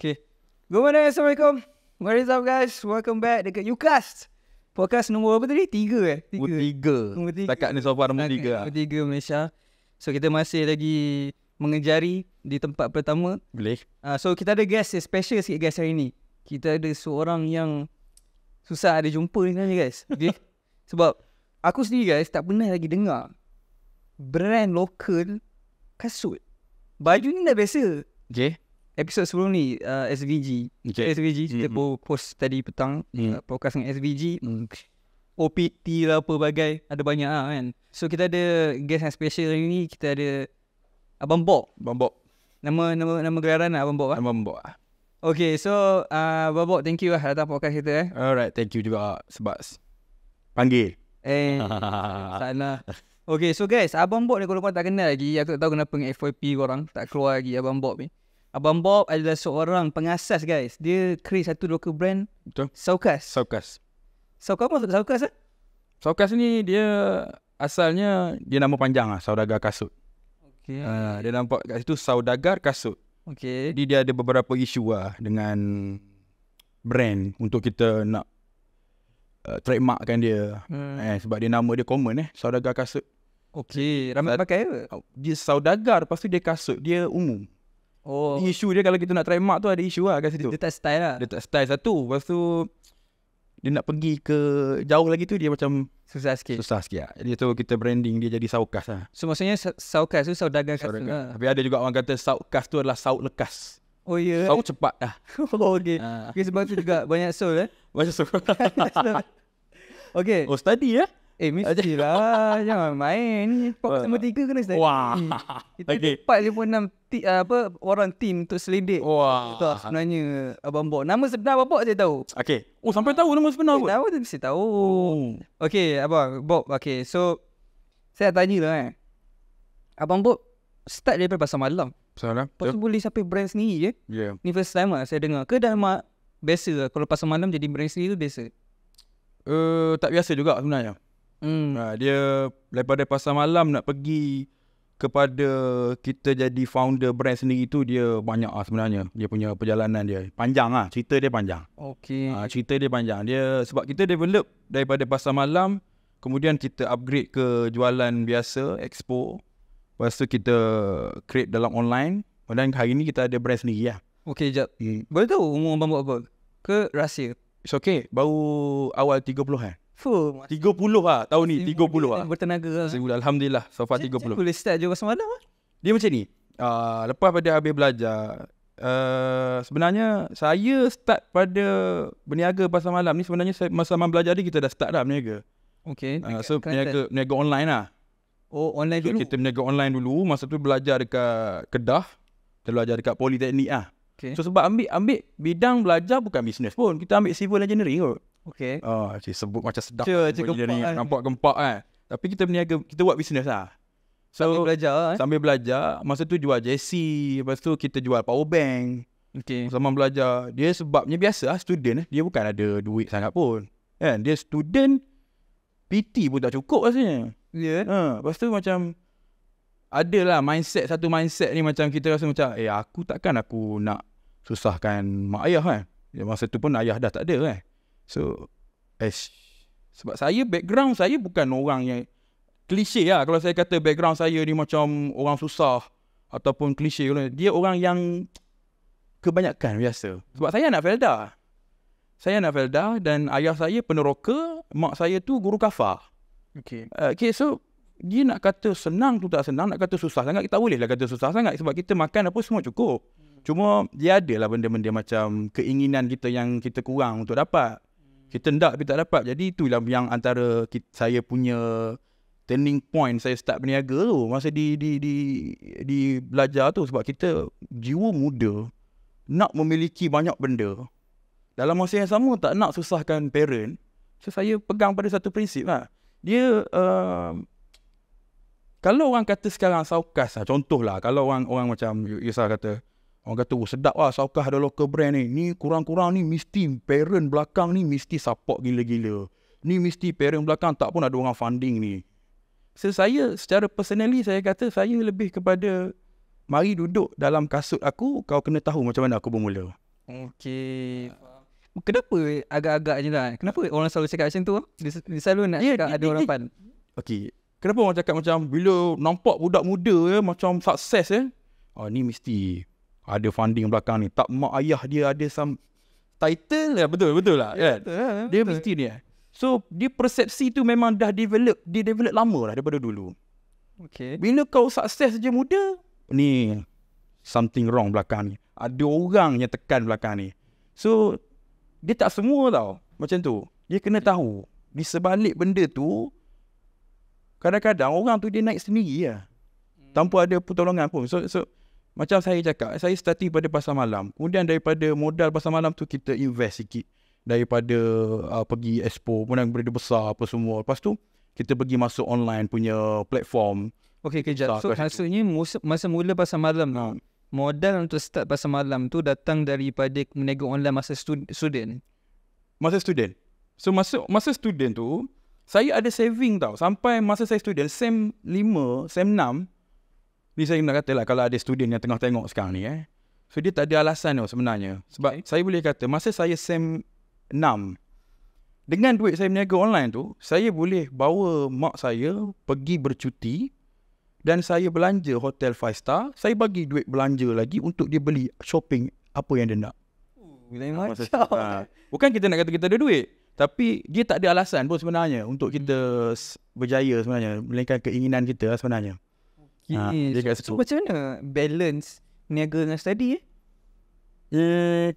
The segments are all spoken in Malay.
Okay. Good morning. Assalamualaikum. What is up guys? Welcome back dekat Youcast Podcast nombor apa tadi? Tiga eh? Tiga. Nombor tiga. Nombor tiga. Setakat ni so nombor tiga ah. Nombor tiga Malaysia. So kita masih lagi mengejari di tempat pertama. Boleh. Uh, so kita ada guest yang special sikit guys hari ni. Kita ada seorang yang susah ada jumpa ni sebenarnya guys. Okay. Sebab aku sendiri guys tak pernah lagi dengar brand lokal kasut. Baju ni dah biasa. Okay episod sebelum ni uh, SVG okay. SVG kita mm-hmm. post tadi petang mm. uh, podcast dengan SVG mm. OPT lah apa bagai ada banyak lah kan so kita ada guest yang special hari ni kita ada Abang Bob Abang Bob nama nama nama gelaran lah Abang Bob lah Abang Bob lah Okay so uh, Abang Bob thank you lah datang podcast kita eh Alright thank you juga sebab panggil Eh sana Okay so guys Abang Bob ni kalau korang tak kenal lagi Aku tak tahu kenapa dengan FYP korang Tak keluar lagi Abang Bob ni Abang Bob adalah seorang pengasas guys. Dia create satu local brand. Betul. Saukas. Saukas. Saukas apa Saukas eh? Saukas ni dia asalnya dia nama panjang lah. Saudagar Kasut. Okay. Uh, ah, dia nampak kat situ Saudagar Kasut. Okay. Jadi dia ada beberapa isu lah dengan brand untuk kita nak uh, kan dia. Hmm. Eh, sebab dia nama dia common eh. Saudagar Kasut. Okay. Ramai pakai ke? Dia Saudagar. Lepas tu dia Kasut. Dia umum. Oh. Isu dia kalau kita nak try mark tu ada isu lah kat situ. Dia, tak style lah. Dia tak style satu. Lepas tu dia nak pergi ke jauh lagi tu dia macam susah sikit. Susah sikit lah. Jadi tu kita branding dia jadi saukas lah. So maksudnya saukas tu saudagar kat lah. Tapi ada juga orang kata saukas tu adalah sauk lekas. Oh ya. Yeah. Sauk cepat lah. oh okay. Uh. Ah. okay. sebab tu juga banyak soul eh. Banyak soul. okay. Oh study ya. Eh? Eh mestilah Jangan main Pokok nombor tiga kena start Wah hmm. Kita okay. tepat lima enam t- ah, Apa Orang tim untuk selidik Wah Itu lah sebenarnya Abang Bok Nama sebenar Abang Bok saya tahu Okay Oh sampai tahu nama sebenar Abang Bok Tahu saya tahu oh. Okay Abang Bok Okay so Saya tanya lah eh Abang Bok Start dari pasal malam Pasal malam Pasal boleh sampai brand sendiri je ya? yeah. Ni first time lah saya dengar Ke dah Biasa lah Kalau pasal malam jadi brand sendiri tu biasa Uh, tak biasa juga sebenarnya Hmm. Ha, dia daripada pasar malam nak pergi kepada kita jadi founder brand sendiri tu dia banyak lah sebenarnya. Dia punya perjalanan dia. Panjang ah Cerita dia panjang. Okay. Ha, cerita dia panjang. Dia Sebab kita develop daripada pasar malam. Kemudian kita upgrade ke jualan biasa, expo. Lepas tu kita create dalam online. dan hari ni kita ada brand sendiri lah. Okay, sekejap. Hmm. Boleh tahu umur abang buat apa? Ke rahsia? It's okay. Baru awal 30-an. Tiga puluh lah tahun ni, tiga puluh lah. Bertenaga lah. Alhamdulillah, so far 30. Saya boleh start je pasal malam lah. Dia macam ni, uh, lepas pada habis belajar, uh, sebenarnya saya start pada berniaga pasal malam ni, sebenarnya saya, masa malam belajar ni kita dah start dah berniaga. Okay. Uh, so, berniaga, berniaga online lah. Oh, online dulu? So, kita berniaga online dulu, masa tu belajar dekat Kedah, kita belajar dekat Politeknik lah. Okay. So, sebab ambil, ambil bidang belajar bukan bisnes pun, kita ambil civil engineering kot. Okay. Oh, cik, sebut macam sedap. Cik, lah, cik gempak ni, kan. Nampak gempak kan. Tapi kita berniaga, kita buat bisnes lah. So, sambil belajar lah, eh? Sambil belajar, masa tu jual JC, lepas tu kita jual power bank. Okay. Sama belajar. Dia sebabnya biasa lah, student. Eh, dia bukan ada duit sangat pun. Kan? Dia student, PT pun tak cukup rasanya. Ya. Yeah. Ha, lepas tu macam, adalah mindset, satu mindset ni macam kita rasa macam, eh aku takkan aku nak susahkan mak ayah kan. Ya, masa tu pun ayah dah tak ada kan. So Ish. Sebab saya background saya bukan orang yang Klise lah kalau saya kata background saya ni macam orang susah Ataupun klise Dia orang yang Kebanyakan biasa Sebab saya anak Felda Saya anak Felda dan ayah saya peneroka Mak saya tu guru kafar Okay. Uh, eh, okay, so dia nak kata senang tu tak senang, nak kata susah sangat, kita boleh lah kata susah sangat sebab kita makan apa semua cukup. Hmm. Cuma dia ada lah benda-benda macam keinginan kita yang kita kurang untuk dapat. Kita hendak tapi tak dapat. Jadi itulah yang antara kita, saya punya turning point saya start berniaga tu masa di di di di belajar tu sebab kita jiwa muda nak memiliki banyak benda dalam masa yang sama tak nak susahkan parent so saya pegang pada satu prinsip lah dia uh, kalau orang kata sekarang saukas lah contoh lah kalau orang orang macam Yusuf kata Orang kata, oh, sedap lah Saukah ada local brand ni. Ni kurang-kurang ni mesti parent belakang ni mesti support gila-gila. Ni mesti parent belakang tak pun ada orang funding ni. So, saya secara personally saya kata saya lebih kepada mari duduk dalam kasut aku kau kena tahu macam mana aku bermula. Okay. Kenapa agak-agaknya lah? Kenapa orang selalu cakap macam tu? Dia selalu nak yeah, cakap yeah, ada yeah, orang yeah. pan. Okay. Kenapa orang cakap macam bila nampak budak muda ya, macam sukses ya? Oh, ni mesti ada funding belakang ni tak mak ayah dia ada some title ya betul betul lah ya, kan? betul, ya, dia betul. mesti ni eh. so dia persepsi tu memang dah develop dia develop lama lah daripada dulu okay. bila kau sukses je muda ni something wrong belakang ni ada orang yang tekan belakang ni so dia tak semua tau macam tu dia kena tahu di sebalik benda tu kadang-kadang orang tu dia naik sendiri lah hmm. tanpa ada pertolongan pun so, so macam saya cakap, saya starting pada pasar malam. Kemudian daripada modal pasar malam tu kita invest sikit. Daripada uh, pergi expo, kemudian berada besar apa semua. Lepas tu, kita pergi masuk online punya platform. Okay, kejap. So, maksudnya masa, masa mula pasar malam ha. modal untuk start pasar malam tu datang daripada meniaga online masa student? Masa student. So, masa, masa student tu, saya ada saving tau. Sampai masa saya student, SEM 5, SEM 6, Ni saya nak katalah kalau ada student yang tengah tengok sekarang ni eh. So dia tak ada alasan tau sebenarnya. Sebab okay. saya boleh kata masa saya sem enam dengan duit saya berniaga online tu, saya boleh bawa mak saya pergi bercuti dan saya belanja hotel 5 star, saya bagi duit belanja lagi untuk dia beli shopping apa yang dia nak. Ah, ah. bukan kita nak kata kita ada duit, tapi dia tak ada alasan pun sebenarnya untuk kita berjaya sebenarnya, melainkan keinginan kita lah sebenarnya. Okay. Ha, so, so macam mana balance niaga dengan study eh? Eh,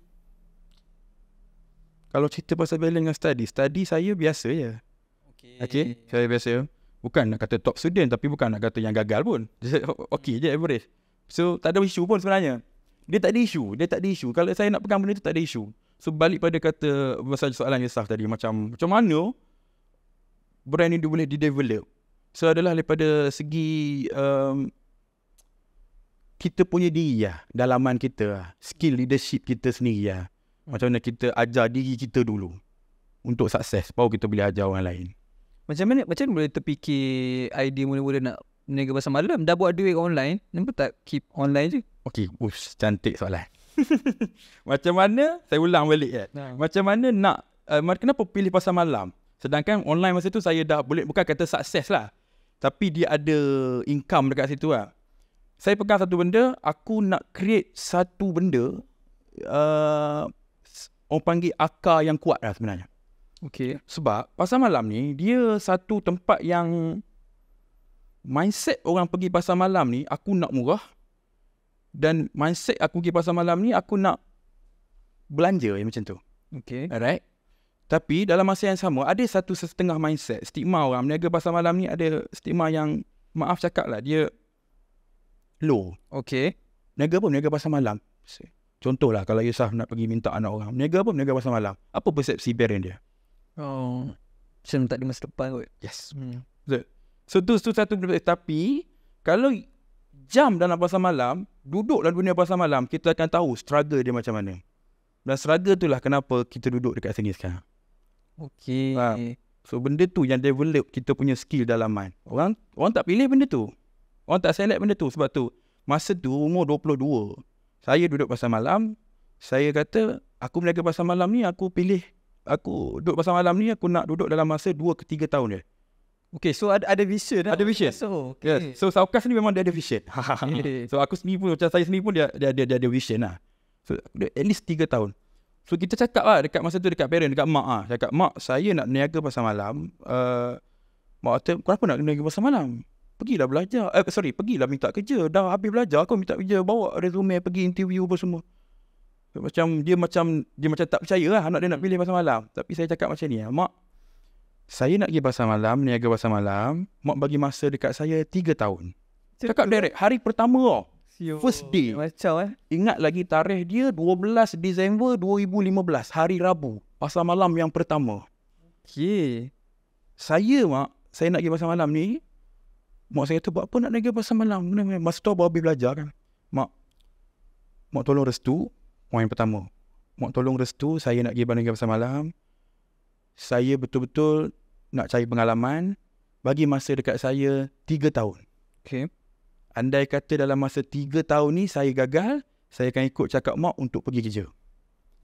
kalau cerita pasal balance dengan study, study saya biasa je. Okay. okay. Saya biasa. Bukan nak kata top student tapi bukan nak kata yang gagal pun. Okay je average. So tak ada isu pun sebenarnya. Dia tak ada isu. Dia tak ada isu. Kalau saya nak pegang benda tu tak ada isu. So balik pada kata pasal soalan yang Yusaf tadi macam macam mana brand ni dia boleh di develop. So adalah daripada segi um, kita punya diri lah, dalaman kita lah, skill leadership kita sendiri lah. Hmm. Macam mana kita ajar diri kita dulu untuk sukses baru kita boleh ajar orang lain. Macam mana macam mana boleh terfikir idea mula-mula nak meniaga pasar malam dah buat duit online kenapa tak keep online je? Okey, ush cantik soalan. macam mana saya ulang balik kan. Ha. Macam mana nak uh, kenapa pilih pasar malam? Sedangkan online masa tu saya dah boleh bukan kata sukses lah. Tapi dia ada income dekat situ lah. Saya pegang satu benda, aku nak create satu benda uh, orang panggil akar yang kuat lah sebenarnya. Okay. Sebab pasar malam ni, dia satu tempat yang mindset orang pergi pasar malam ni, aku nak murah. Dan mindset aku pergi pasar malam ni, aku nak belanja yang macam tu. Okay. Alright. Tapi dalam masa yang sama ada satu setengah mindset, stigma orang berniaga pasar malam ni ada stigma yang maaf cakap lah dia low. Okay. Berniaga pun berniaga pasar malam. Contohlah kalau Yusuf nak pergi minta anak orang. Berniaga pun berniaga pasar malam. Apa persepsi parent dia? Oh. Senang tak ada masa depan kot. Yes. Hmm. So, so tu, tu satu perspektif. Tapi kalau jam dalam pasar malam, duduk dalam dunia pasar malam, kita akan tahu struggle dia macam mana. Dan struggle itulah kenapa kita duduk dekat sini sekarang. Okey. Ha. So benda tu yang develop kita punya skill dalaman. Orang orang tak pilih benda tu. Orang tak select benda tu sebab tu masa tu umur 22. Saya duduk pasar malam, saya kata aku berniaga pasar malam ni aku pilih aku duduk pasar malam ni aku nak duduk dalam masa 2 ke 3 tahun je. Okay, so ada ada vision lah Ada vision. So, okay. Yes. So, Saukas ni memang dia ada vision. so, aku sendiri pun, macam saya sendiri pun dia, dia, dia, dia ada vision lah. So, at least 3 tahun. So kita cakap lah dekat masa tu dekat parent, dekat mak ah Cakap, mak saya nak berniaga pasal malam. Uh, mak kata, kenapa nak berniaga pasal malam? Pergilah belajar. Eh, sorry, pergilah minta kerja. Dah habis belajar, kau minta kerja. Bawa resume pergi interview apa semua. Macam dia macam dia macam tak percaya lah anak dia nak pilih pasal malam. Tapi saya cakap macam ni lah. Mak, saya nak pergi pasal malam, niaga pasal malam. Mak bagi masa dekat saya 3 tahun. Cakap direct, hari pertama tau. Yo. First day. Macam eh. Ingat lagi tarikh dia 12 Disember 2015. Hari Rabu. Pasar malam yang pertama. Okay. Saya mak, saya nak pergi pasar malam ni. Mak saya tu buat apa nak pergi pasar malam? Masa tu abang habis belajar kan. Mak, mak tolong restu. Mak yang pertama. Mak tolong restu saya nak pergi pergi pasar malam. Saya betul-betul nak cari pengalaman. Bagi masa dekat saya 3 tahun. Okay. Andai kata dalam masa 3 tahun ni saya gagal, saya akan ikut cakap mak untuk pergi kerja.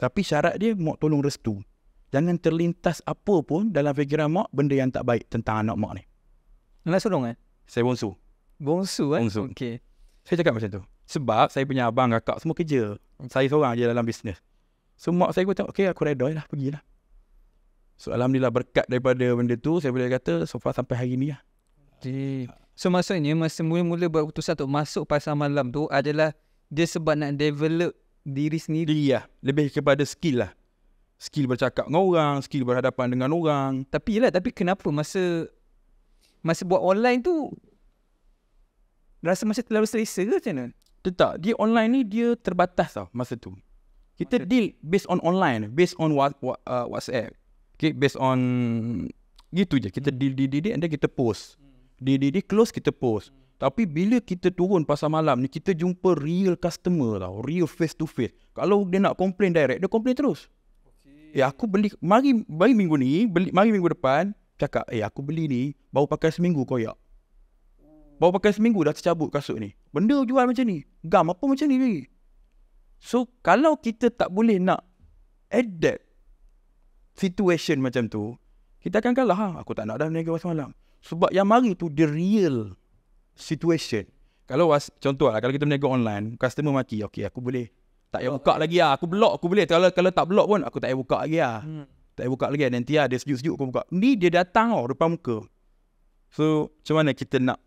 Tapi syarat dia, mak tolong restu. Jangan terlintas apa pun dalam fikiran mak benda yang tak baik tentang anak mak ni. Anak sorong eh? Saya bongsu. Bongsu eh? Bongsu. Okay. Saya cakap macam tu. Sebab saya punya abang, kakak semua kerja. Saya seorang je dalam bisnes. So mak saya pun tengok, okay aku redoy lah, pergilah. So Alhamdulillah berkat daripada benda tu, saya boleh kata so far sampai hari ni lah. Jadi... Okay. So maksudnya masa mula-mula buat keputusan untuk masuk pasar malam tu adalah dia sebab nak develop diri sendiri. Ya, lebih kepada skill lah. Skill bercakap dengan orang, skill berhadapan dengan orang. Tapi yelah, tapi kenapa masa masa buat online tu rasa masih terlalu selesa ke macam mana? Dia dia online ni dia terbatas tau masa tu. Kita okay. deal based on online, based on what, what, uh, WhatsApp. Okay, based on gitu je. Kita hmm. deal, deal, deal, deal and then kita post. Hmm dia, dia, dia close kita post tapi bila kita turun pasar malam ni kita jumpa real customer tau real face to face kalau dia nak complain direct dia complain terus okay. eh aku beli mari mari minggu ni beli mari minggu depan cakap eh aku beli ni baru pakai seminggu koyak oh. baru pakai seminggu dah tercabut kasut ni benda jual macam ni gam apa macam ni lagi so kalau kita tak boleh nak adapt situation macam tu kita akan kalah ha? aku tak nak dah berniaga pasar malam sebab yang mari tu the real situation. Kalau was, contoh lah, kalau kita berniaga online, customer maki, okay aku boleh. Tak payah buka lagi lah. Aku block, aku boleh. Kalau kalau tak block pun, aku tak payah buka lagi lah. Hmm. Tak payah buka lagi Nanti ada ah, dia sejuk-sejuk aku buka. Ni dia datang lah, depan muka. So, macam mana kita nak?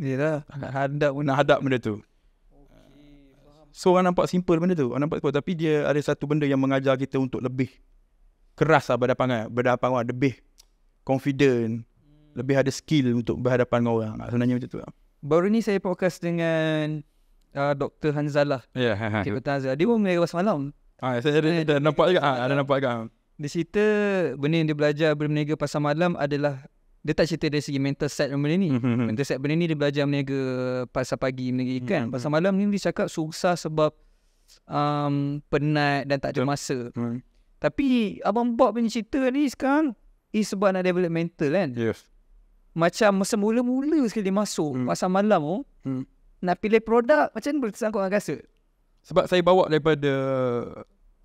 Yelah, nak hadap, nak hadap benda tu. So orang nampak simple benda tu. Orang nampak simple. Tapi dia ada satu benda yang mengajar kita untuk lebih keras lah berhadapan dengan. Berhadapan lebih confident lebih ada skill untuk berhadapan dengan orang sebenarnya macam tu lah. baru ni saya podcast dengan uh, Dr. Hanzalah ya yeah, ha, ha. Hanzalah dia pun mengajar semalam ah, ha, saya ada, ada, nampak juga ha, ada nampak juga Di cerita benda yang dia belajar berniaga pasar malam adalah dia tak cerita dari segi mental set benda ni. Mhm, mhm. mental set benda ni dia belajar berniaga pasar pagi, berniaga ikan. Mhm, pasar malam ni dia cakap susah sebab um, penat dan tak ada masa. Tapi Abang Bob punya cerita ni sekarang is sebab nak develop mental kan? Yes macam masa mula-mula sekali masuk hmm. pasar malam tu oh. hmm. nak pilih produk macam mana boleh tersangkut dengan Sebab saya bawa daripada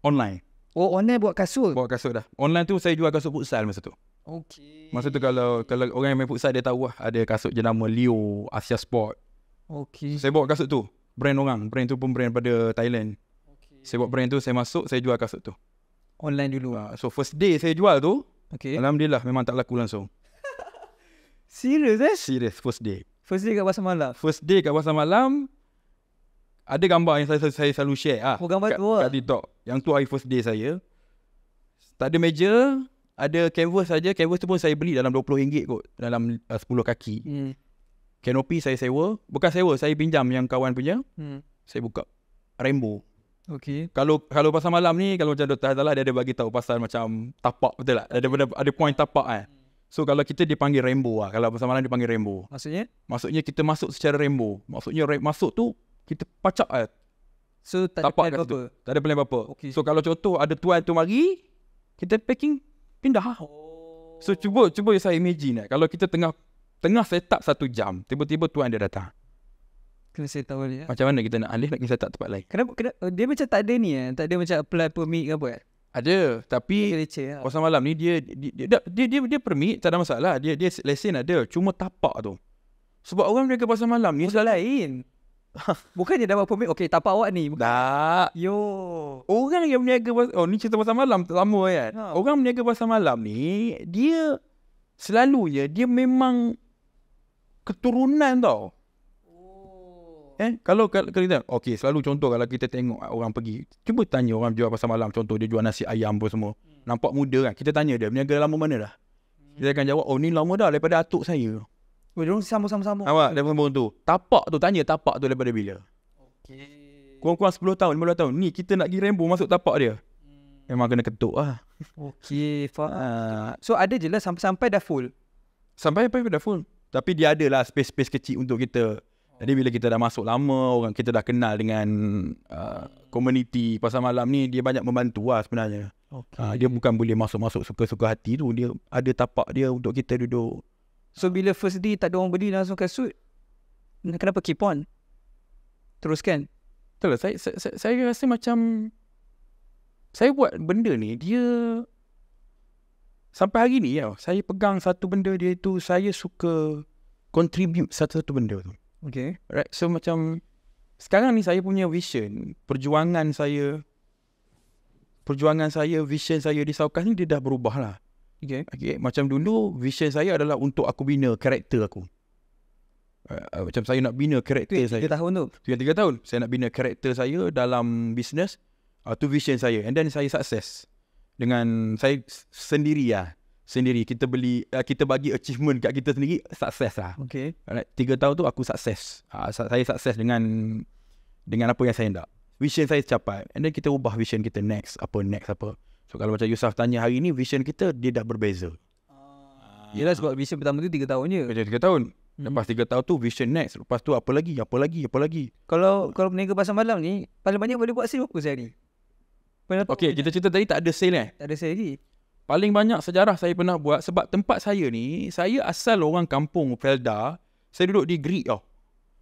online. Oh online buat kasut? Buat kasut dah. Online tu saya jual kasut futsal masa tu. Okay. Masa tu kalau kalau orang yang main futsal dia tahu lah ada kasut jenama Leo Asia Sport. Okay. So, saya bawa kasut tu. Brand orang. Brand tu pun brand pada Thailand. Okay. Saya buat brand tu saya masuk saya jual kasut tu. Online dulu? Uh, so first day saya jual tu Okay. Alhamdulillah memang tak laku langsung. Serius eh? Serius, first day. First day kat pasar malam? First day kat pasar malam, ada gambar yang saya, saya, saya selalu share lah. Oh, gambar kat, tu lah. Kat TikTok. Yang tu hari first day saya. Tak ada meja, ada canvas saja. Canvas tu pun saya beli dalam RM20 kot. Dalam uh, 10 kaki. Hmm. Canopy saya sewa. Bukan sewa, saya pinjam yang kawan punya. Hmm. Saya buka. Rainbow. Okey. Kalau kalau pasal malam ni, kalau macam Dr. Hazalah, dia ada bagi tahu pasal macam tapak betul tak? Ada, ada point tapak Eh. So kalau kita dipanggil rainbow lah. Kalau bersama lain dipanggil rainbow. Maksudnya? Maksudnya kita masuk secara rainbow. Maksudnya masuk tu kita pacak lah. So tak ada plan apa-apa? Tak ada plan apa-apa. Okay. So kalau contoh ada tuan tu mari, kita packing pindah lah. Oh. So cuba cuba saya imagine lah. Kalau kita tengah tengah set up satu jam, tiba-tiba tuan dia datang. Kena set up balik ya? Macam mana kita nak alih nak kena set up tempat lain? Kenapa, kenapa, dia macam tak ada ni eh? Tak ada macam apply permit ke apa eh? Ada, tapi leceh, ya. kawasan malam ni dia dia dia, dia, dia, dia, dia, permit, tak ada masalah. Dia dia lesen ada, cuma tapak tu. Sebab orang jaga kawasan malam ni. Bukan lain. Bukan dia dapat permit, okey tapak awak ni. Bukan. Tak. Yo. Orang yang berniaga, oh ni cerita kawasan malam, tak lama kan. Ha. Orang berniaga kawasan malam ni, dia selalu selalunya dia memang keturunan tau eh kalau kita okey selalu contoh kalau kita tengok orang pergi cuba tanya orang jual pasar malam contoh dia jual nasi ayam pun semua hmm. nampak muda kan kita tanya dia berniaga lama mana dah hmm. dia akan jawab oh ni lama dah daripada atuk saya Weh, oh, dia sama sama sama apa dia sambung tu tapak tu tanya tapak tu daripada bila okey kurang-kurang 10 tahun 15 tahun ni kita nak pergi rainbow masuk tapak dia hmm. Memang kena ketuk lah. Okay, faham. Ah. so, ada je lah, sampai-sampai dah full. Sampai-sampai dah full. Tapi dia ada lah space-space kecil untuk kita jadi bila kita dah masuk lama, orang kita dah kenal dengan uh, community pasar malam ni, dia banyak membantu lah sebenarnya. Okay. Uh, ah, dia bukan boleh masuk-masuk suka-suka hati tu. Dia ada tapak dia untuk kita duduk. So bila first day tak ada orang beli langsung kasut, kenapa keep on? Teruskan. Betul lah, Saya, saya, saya rasa macam... Saya buat benda ni, dia... Sampai hari ni, ya, saya pegang satu benda dia tu, saya suka contribute satu-satu benda tu. Okay. Right. So macam sekarang ni saya punya vision, perjuangan saya, perjuangan saya, vision saya di Saukas ni dia dah berubah lah. Okay. okay. Macam dulu, vision saya adalah untuk aku bina karakter aku. Uh, uh, macam saya nak bina karakter saya. Tiga tahun tu. Tiga, tiga tahun. Saya nak bina karakter saya dalam bisnes. Uh, ah, vision saya. And then saya sukses. Dengan saya sendiri lah sendiri kita beli uh, kita bagi achievement kat kita sendiri success lah okey alright tiga tahun tu aku success ah, saya success dengan dengan apa yang saya nak vision saya tercapai and then kita ubah vision kita next apa next apa so kalau macam Yusuf tanya hari ni vision kita dia dah berbeza ah. Yelah sebab vision pertama tu tiga tahun je Macam 3 tahun hmm. Lepas tiga tahun tu vision next Lepas tu apa lagi Apa lagi Apa lagi Kalau kalau peniaga pasar malam ni Paling banyak boleh buat sale apa sehari Okay kita cerita tadi tak ada sale eh Tak ada sale lagi Paling banyak sejarah saya pernah buat sebab tempat saya ni, saya asal orang kampung Felda, saya duduk di Greek tau.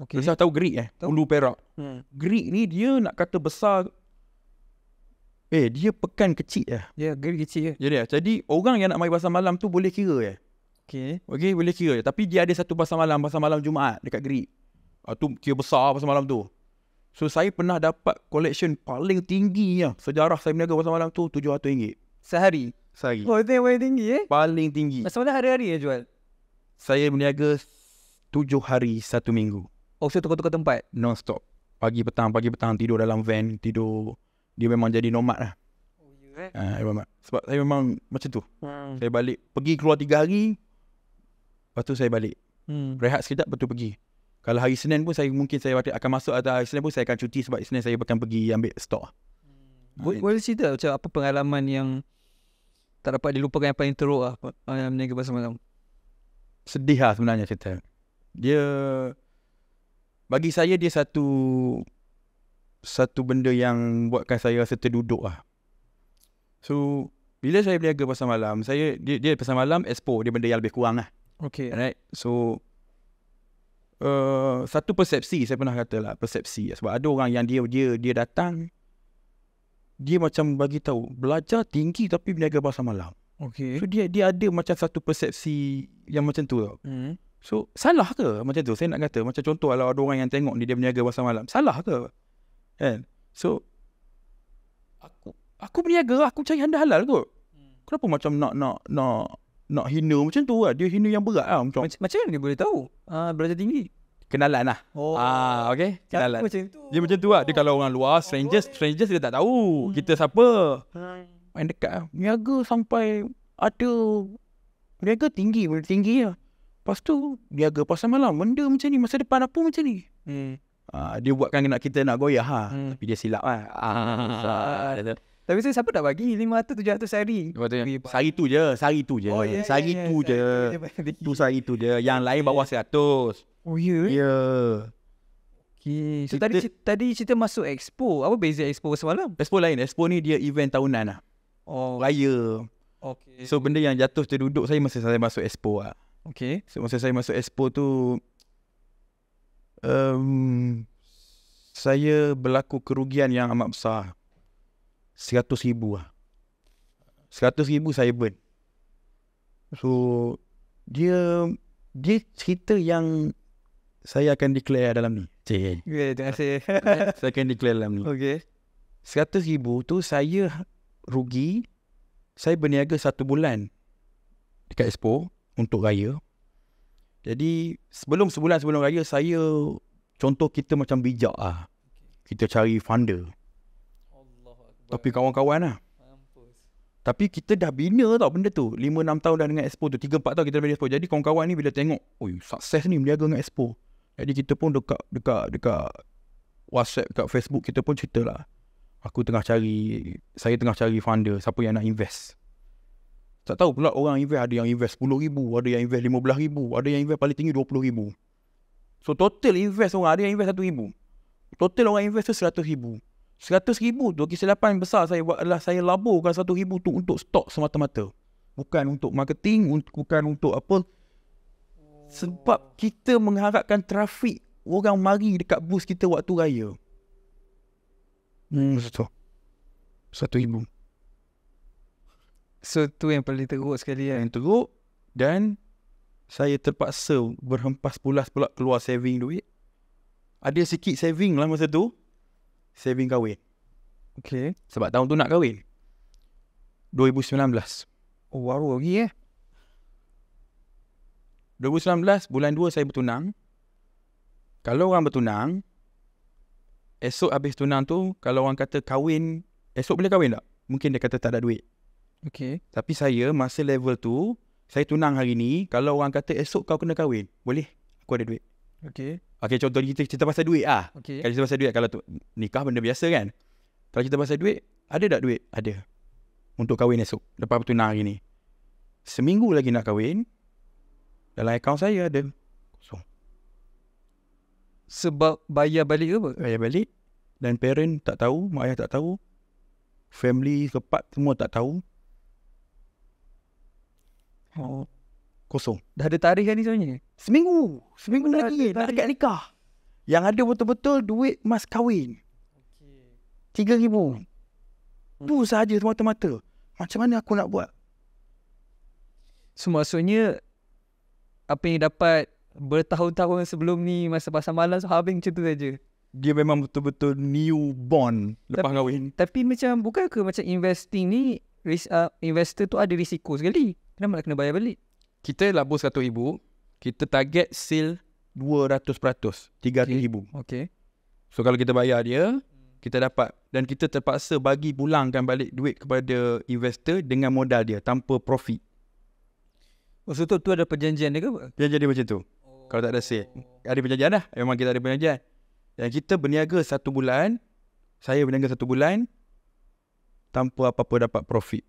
Okay. Saya tahu Greek eh, tahu. Ulu Perak. Hmm. Greek ni dia nak kata besar, eh dia pekan kecil eh. Ya, yeah, Greek kecil ya. eh. Jadi, jadi orang yang nak mari pasar malam tu boleh kira eh. Okay. Okay, boleh kira je. Tapi dia ada satu pasar malam, pasar malam Jumaat dekat Greek. Ah tu kira besar pasar malam tu. So, saya pernah dapat collection paling tinggi lah. Sejarah saya berniaga pasar malam tu, RM700. Sehari? sehari. Hotel paling tinggi eh? Paling tinggi. Masa mana hari-hari yang jual? Saya berniaga tujuh hari satu minggu. Oh, so tukar-tukar tempat? Non-stop. Pagi petang, pagi petang tidur dalam van, tidur. Dia memang jadi nomad lah. Oh, ya? Yeah. Eh? Ha, Sebab saya memang macam tu. Hmm. Saya balik, pergi keluar tiga hari. Lepas tu saya balik. Hmm. Rehat sekejap, lepas pergi. Kalau hari Senin pun saya mungkin saya akan masuk atau hari Senin pun saya akan cuti sebab Senin saya akan pergi ambil stok. Hmm. Ha, boleh, ah, boleh cerita macam apa pengalaman yang tak dapat dilupakan yang paling teruk lah yang meninggal pasal malam sedih lah sebenarnya cerita dia bagi saya dia satu satu benda yang buatkan saya rasa terduduk lah so bila saya berniaga pasal malam saya dia, dia pasal malam expo dia benda yang lebih kurang lah okay. right so Uh, satu persepsi saya pernah katalah persepsi sebab ada orang yang dia dia dia datang dia macam bagi tahu belajar tinggi tapi berniaga bahasa malam. Okay. So dia dia ada macam satu persepsi yang macam tu. Hmm. So salah ke macam tu? Saya nak kata macam contoh kalau ada orang yang tengok ni dia berniaga bahasa malam. Salah ke? Kan? So aku aku berniaga aku cari handa halal kot. Hmm. Kenapa macam nak nak nak nak hina macam tu ah Dia hina yang berat lah. Macam, macam mana dia boleh tahu? Uh, belajar tinggi kenalan lah. Oh. Ah, okay, Kenalan. Dia macam tu. Dia macam tu lah. Dia kalau orang luar, oh, strangers, strangers dia tak tahu hmm. kita siapa. Hmm. Main dekat. Lah. Niaga sampai ada niaga tinggi, benda tinggi lah. Lepas tu, niaga pasal malam. Benda macam ni, masa depan apa macam ni. Hmm. Ah, dia buatkan nak kita nak goyah ha. Hmm. Tapi dia silap lah. Ha. Ah, tapi saya siapa nak bagi 500 700 sehari. Sehari tu je, sehari tu je. Oh, ya, ya, ya, sehari tu je. sari tu je. Sehari tu, je. tu sehari tu je. Yang lain bawah 100. Oh ya. Yeah. Ya. Yeah. Okey. So tadi tadi cerita masuk expo. Apa beza expo semalam? Expo lain. Expo ni dia event tahunan lah. Oh. Raya. Okey. So benda yang jatuh duduk. saya masa saya masuk expo ah. Okey. So masa saya masuk expo tu um, saya berlaku kerugian yang amat besar seratus ribu lah. Seratus ribu saya burn. So, dia dia cerita yang saya akan declare dalam ni. Cik. Kan? Okay, terima kasih. saya akan declare dalam ni. Okay. Seratus ribu tu saya rugi. Saya berniaga satu bulan dekat expo untuk raya. Jadi, sebelum sebulan sebelum raya, saya contoh kita macam bijak lah. Kita cari funder. Tapi kawan-kawan lah tapi kita dah bina tau benda tu. 5 6 tahun dah dengan expo tu. 3 4 tahun kita dah bina expo. Jadi kawan-kawan ni bila tengok, "Oi, sukses ni berniaga dengan expo." Jadi kita pun dekat dekat dekat WhatsApp, dekat Facebook kita pun cerita lah. Aku tengah cari, saya tengah cari funder, siapa yang nak invest. Tak tahu pula orang invest ada yang invest 10 ribu, ada yang invest 15 ribu, ada yang invest paling tinggi 20 ribu. So total invest orang ada yang invest 1 ribu. Total orang invest tu 100 ribu. 100 ribu tu kisah kesilapan besar saya buat adalah saya laburkan rm ribu tu untuk stok semata-mata. Bukan untuk marketing, bukan untuk apa. Sebab kita mengharapkan trafik orang mari dekat bus kita waktu raya. Hmm, satu. Satu ibu. So, tu yang paling teruk sekali kan? Yang teruk. Dan saya terpaksa berhempas pulas pula keluar saving duit. Ada sikit saving lah masa tu saving kahwin. Okay. Sebab tahun tu nak kahwin. 2019. Oh, baru lagi eh. 2019, bulan 2 saya bertunang. Kalau orang bertunang, esok habis tunang tu, kalau orang kata kahwin, esok boleh kahwin tak? Mungkin dia kata tak ada duit. Okay. Tapi saya, masa level tu, saya tunang hari ni, kalau orang kata esok kau kena kahwin, boleh? Aku ada duit. Okay. Okay, contoh kita cerita pasal duit ah. Okay. Kalau cerita pasal duit, kalau tu, nikah benda biasa kan. Kalau cerita pasal duit, ada tak duit? Ada. Untuk kahwin esok. Lepas bertunang hari ni. Seminggu lagi nak kahwin, dalam akaun saya ada. So. Sebab bayar balik ke apa? Bayar balik. Dan parent tak tahu, mak ayah tak tahu. Family, sepat semua tak tahu. Oh. Kosong. Dah ada tarikh kan ni sebenarnya? Seminggu. Seminggu dah lagi. nak dekat nikah. Yang ada betul-betul duit mas kahwin. Tiga ribu. Hmm. Tu sahaja semata-mata. Macam mana aku nak buat? So maksudnya apa yang dapat bertahun-tahun sebelum ni masa pasal malam so habis macam tu saja. Dia memang betul-betul new bond lepas tapi, kahwin. Tapi macam bukan macam investing ni risk, uh, investor tu ada risiko sekali. Kenapa nak kena bayar balik? kita labur RM100,000, kita target sale RM200,000, RM300,000. Okay. okay. So kalau kita bayar dia, kita dapat dan kita terpaksa bagi pulangkan balik duit kepada investor dengan modal dia tanpa profit. Maksud tu, tu ada perjanjian dia ke? Perjanjian dia macam tu. Oh. Kalau tak ada sale. Ada perjanjian lah. Memang kita ada perjanjian. Dan kita berniaga satu bulan. Saya berniaga satu bulan. Tanpa apa-apa dapat profit.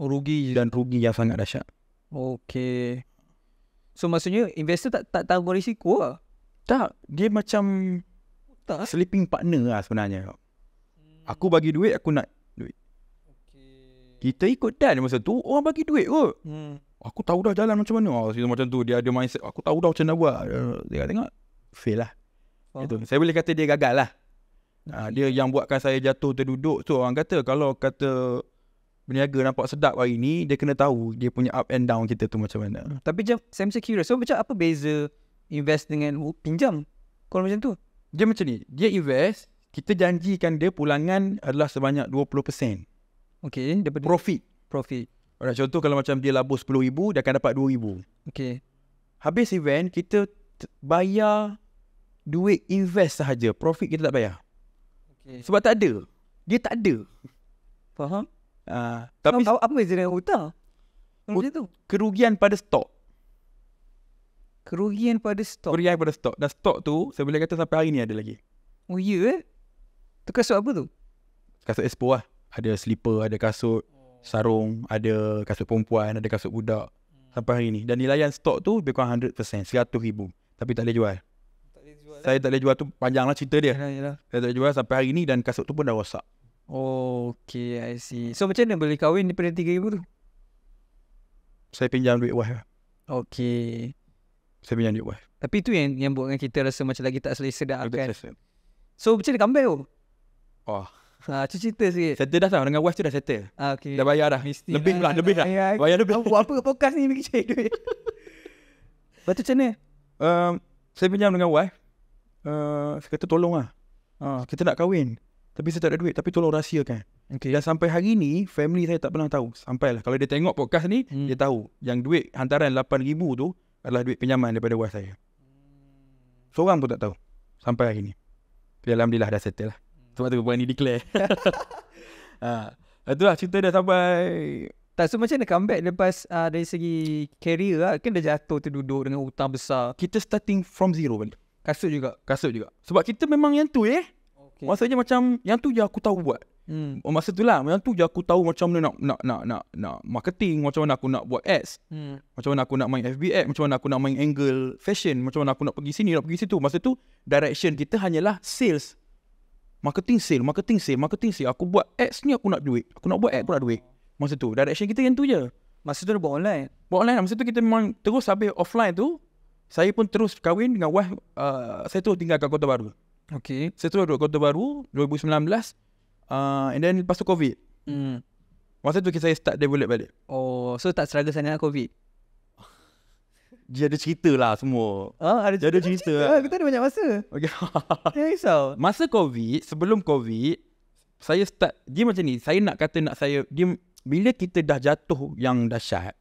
Oh, rugi. Dan rugi yang sangat dahsyat. Okay. So maksudnya investor tak tak tahu risiko lah? Tak. Dia macam tak. Eh? sleeping partner lah sebenarnya. Hmm. Aku bagi duit, aku nak duit. Okay. Kita ikut dan masa tu orang bagi duit kot. Hmm. Aku tahu dah jalan macam mana. Oh, macam tu dia ada mindset. Aku tahu dah macam mana. buat. Eh, dia tengok. Fail lah. Itu. Saya boleh kata dia gagal lah. Ha, dia yang buatkan saya jatuh terduduk tu orang kata kalau kata berniaga nampak sedap hari ni, dia kena tahu dia punya up and down kita tu macam mana. Hmm. Tapi jam saya mesti curious. So macam apa beza invest dengan pinjam kalau macam tu? Dia macam ni, dia invest, kita janjikan dia pulangan adalah sebanyak 20%. Okay, daripada profit. Profit. Orang contoh kalau macam dia labur ribu, dia akan dapat ribu. Okay. Habis event kita bayar duit invest sahaja, profit kita tak bayar. Okay. Sebab tak ada. Dia tak ada. Faham? Ah, tapi tahu apa jenis hutang? Hut- kerugian pada stok. Kerugian pada stok. Kerugian pada stok. Dan stok tu saya boleh kata sampai hari ni ada lagi. Oh ya. Yeah. Tu kasut apa tu? Kasut expo lah. Ada slipper, ada kasut sarung, ada kasut perempuan, ada kasut budak. Sampai hari ni. Dan nilaian stok tu lebih kurang 100%. 100 ribu. Tapi tak boleh jual. Tak boleh jual eh? saya tak boleh jual tu panjanglah cerita dia. Yalah, yalah. Saya tak boleh jual sampai hari ni dan kasut tu pun dah rosak. Okay, I see. So macam mana boleh kahwin daripada RM3,000 tu? Saya pinjam duit wife lah. Okay. Saya pinjam duit wife. Tapi tu yang yang buatkan kita rasa macam lagi tak selesa dah kan? selesa. So macam mana kambing oh? ha, tu? Oh. Ha, ah, cerita sikit. Settle dah sama dengan wife tu dah settle. Ah, okay. Dah bayar dah. Mesti lebih lah lebih Lah. Ya, ya. Bayar lebih. Aku apa podcast ni bagi cari duit. Lepas tu macam mana? Um, saya pinjam dengan wife. Uh, saya kata tolong lah. Uh, ah, kita nak kahwin. Tapi saya tak ada duit Tapi tolong rahsiakan okay. Dan sampai hari ni Family saya tak pernah tahu Sampailah Kalau dia tengok podcast ni hmm. Dia tahu Yang duit hantaran RM8,000 tu Adalah duit pinjaman daripada wife saya Seorang pun tak tahu Sampai hari ni Alhamdulillah dah settle lah Sebab tu perempuan ni declare ha. Itulah cerita dah sampai Tak so macam mana comeback lepas uh, Dari segi career lah Kan dah jatuh tu duduk dengan hutang besar Kita starting from zero balik Kasut juga Kasut juga Sebab kita memang yang tu eh okay. maksudnya macam yang tu je aku tahu buat hmm. Oh, masa tu lah yang tu je aku tahu macam mana nak nak nak nak, nak marketing macam mana aku nak buat ads hmm. macam mana aku nak main FB macam mana aku nak main angle fashion macam mana aku nak pergi sini nak pergi situ masa tu direction kita hanyalah sales marketing sale marketing sale marketing sale aku buat ads ni aku nak duit aku nak buat ads pun nak duit masa tu direction kita yang tu je masa tu dah buat online buat online lah. masa tu kita memang terus habis offline tu saya pun terus kahwin dengan wife uh, saya tu tinggal kat kota baru Okay. Saya terus duduk Kota Baru 2019 uh, and then lepas tu COVID. Hmm. Masa tu saya start develop balik. Oh, so tak struggle sangat lah COVID? Dia ada cerita lah semua. Ah, ada cerita. ada cerita. Lah. Kita ada banyak masa. Okay. Jangan risau. Masa COVID, sebelum COVID, saya start, dia macam ni, saya nak kata nak saya, dia, bila kita dah jatuh yang dahsyat,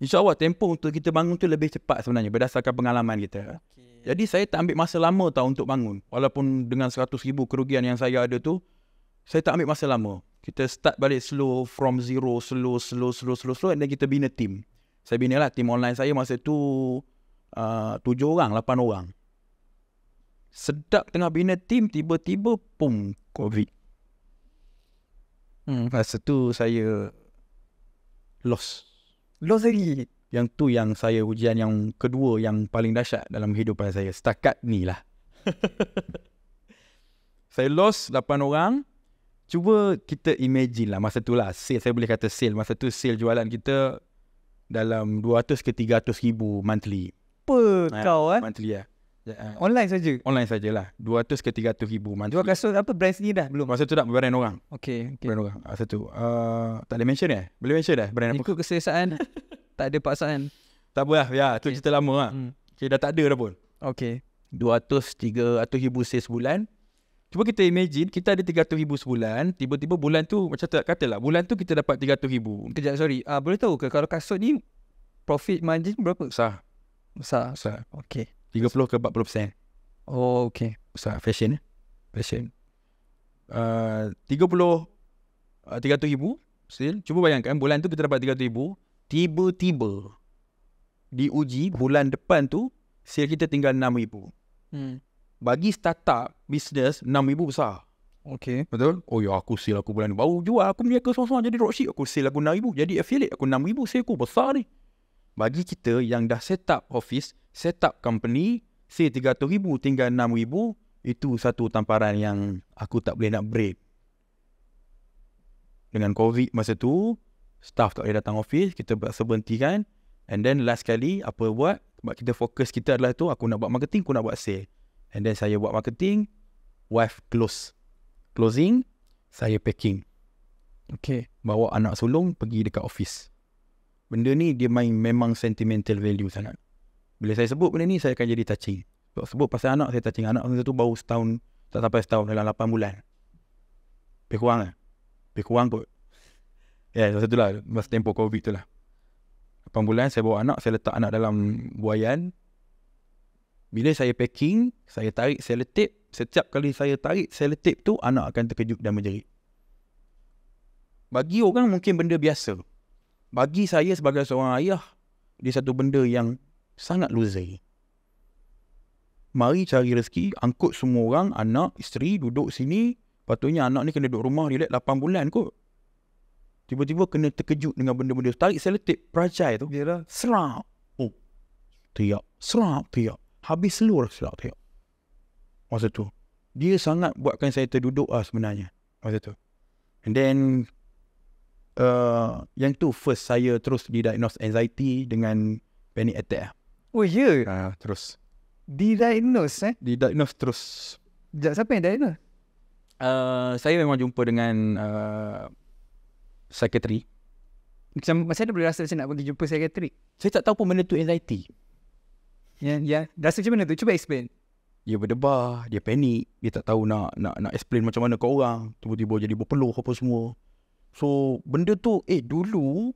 insyaAllah tempoh untuk kita bangun tu lebih cepat sebenarnya berdasarkan pengalaman kita. Okay. Jadi saya tak ambil masa lama tau untuk bangun. Walaupun dengan 100 ribu kerugian yang saya ada tu, saya tak ambil masa lama. Kita start balik slow from zero, slow, slow, slow, slow, slow. And then kita bina team. Saya bina lah team online saya masa tu uh, 7 orang, 8 orang. Sedap tengah bina team, tiba-tiba, pum, COVID. Hmm, masa tu saya lost. Lost lagi? Yang tu yang saya ujian yang kedua yang paling dahsyat dalam kehidupan saya setakat ni lah. saya lost 8 orang. Cuba kita imagine lah masa tu lah sale. Saya boleh kata sale. Masa tu sale jualan kita dalam 200 ke 300 ribu monthly. Apa ya, ha, kau eh? Monthly lah. Online saja. Online sajalah. 200 ke 300 ribu monthly. Jual kasut apa brand sendiri dah? Belum. Masa tu tak berani orang. Okay. okay. Brand orang. Satu. Uh, tak boleh mention eh? Boleh mention dah brand Ikut apa? Ikut keselesaan. Tak ada paksaan Tak apa lah, Ya tu okay. cerita lama lah hmm. Okay dah tak ada dah pun Okay 200-300 ribu sebulan Cuba kita imagine Kita ada 300 ribu sebulan Tiba-tiba bulan tu Macam tak kata lah Bulan tu kita dapat 300 ribu Kejap sorry uh, Boleh tahu ke Kalau kasut ni Profit margin berapa? Besar Besar? Besar Okay 30 ke 40% Oh okay Besar fashion eh Fashion uh, 30 uh, 300 ribu Still, cuba bayangkan bulan tu kita dapat 300 ribu tiba-tiba diuji bulan depan tu sale kita tinggal 6000. Hmm. Bagi startup business 6000 besar. Okey. Betul? Oh ya aku sale aku bulan ni. Baru jual aku berniaga sorang-sorang jadi dropship. Aku sale aku 6000 jadi affiliate aku 6000 sale aku besar ni. Bagi kita yang dah set up office, set up company, sale 300000 tinggal 6000 itu satu tamparan yang aku tak boleh nak break. Dengan COVID masa tu, staff tak boleh datang office kita paksa berhentikan and then last kali apa buat sebab kita fokus kita adalah tu aku nak buat marketing aku nak buat sale and then saya buat marketing wife close closing saya packing okay bawa anak sulung pergi dekat office benda ni dia main memang sentimental value sangat bila saya sebut benda ni saya akan jadi touching sebab sebut pasal anak saya touching anak masa tu baru setahun tak sampai setahun dalam 8 bulan lebih kurang lah lebih kurang kot Ya, yeah, satu lah. Masa tempoh COVID tu lah. 8 bulan saya bawa anak, saya letak anak dalam buayan. Bila saya packing, saya tarik, saya letip. Setiap kali saya tarik, saya letip tu, anak akan terkejut dan menjerit. Bagi orang mungkin benda biasa. Bagi saya sebagai seorang ayah, dia satu benda yang sangat loser. Mari cari rezeki, angkut semua orang, anak, isteri duduk sini. Patutnya anak ni kena duduk rumah, relax 8 bulan kot. Tiba-tiba kena terkejut dengan benda-benda tarik seletip peracai tu. Dia dah serap. Oh. Tiap. Serap tiap. Habis seluruh serap tiap. Masa tu. Dia sangat buatkan saya terduduk lah sebenarnya. Masa tu. And then. Uh, yang tu first saya terus didiagnose anxiety dengan panic attack lah. Oh ya? Yeah. Uh, terus. Didiagnose eh? Didiagnose terus. Sekejap siapa yang diagnose? Uh, saya memang jumpa dengan uh, Secretary macam mana ada boleh rasa macam nak pergi jumpa secretary saya tak tahu pun benda tu anxiety ya ya rasa macam mana tu cuba explain dia berdebar dia panik dia tak tahu nak nak nak explain macam mana kau orang tiba-tiba jadi berpeluh apa semua so benda tu eh dulu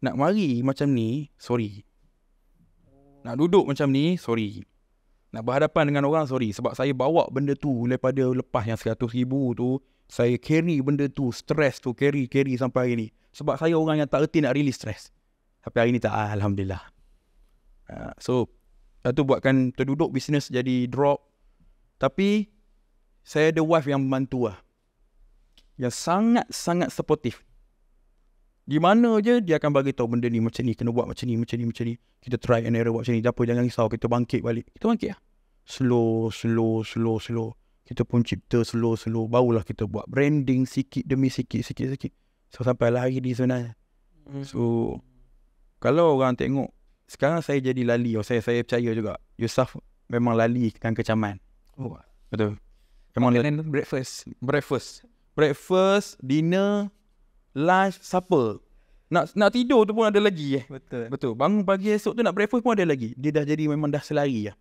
nak mari macam ni sorry nak duduk macam ni sorry nak berhadapan dengan orang sorry sebab saya bawa benda tu daripada lepas yang 100 ribu tu saya carry benda tu stress tu carry carry sampai hari ni sebab saya orang yang tak erti nak really stress tapi hari ni tak alhamdulillah ha, so satu buatkan terduduk bisnes jadi drop tapi saya ada wife yang membantu lah. Yang sangat-sangat supportive. Di mana je dia akan bagi tahu benda ni macam ni. Kena buat macam ni, macam ni, macam ni. Kita try and error buat macam ni. Tak jangan risau. Kita bangkit balik. Kita bangkit lah. Slow, slow, slow, slow kita pun cipta slow-slow barulah kita buat branding sikit demi sikit sikit sikit so sampai lah hari ni sebenarnya hmm. so kalau orang tengok sekarang saya jadi lali oh, saya saya percaya juga Yusuf memang lali kan kecaman oh. betul memang lali. breakfast breakfast breakfast dinner lunch supper nak nak tidur tu pun ada lagi eh. Betul. Betul. Bangun pagi esok tu nak breakfast pun ada lagi. Dia dah jadi memang dah selari ya.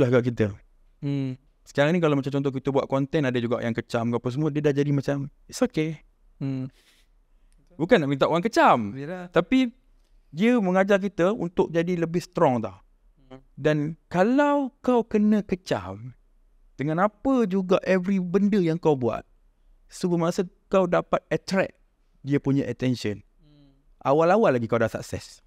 Lah. kita. Hmm. Sekarang ni kalau macam contoh kita buat konten ada juga yang kecam ke apa semua dia dah jadi macam it's okay. Hmm. Bukan nak minta orang kecam. Bila. Tapi dia mengajar kita untuk jadi lebih strong tau. Dan kalau kau kena kecam dengan apa juga every benda yang kau buat, sebuah masa kau dapat attract dia punya attention. Hmm. Awal-awal lagi kau dah sukses.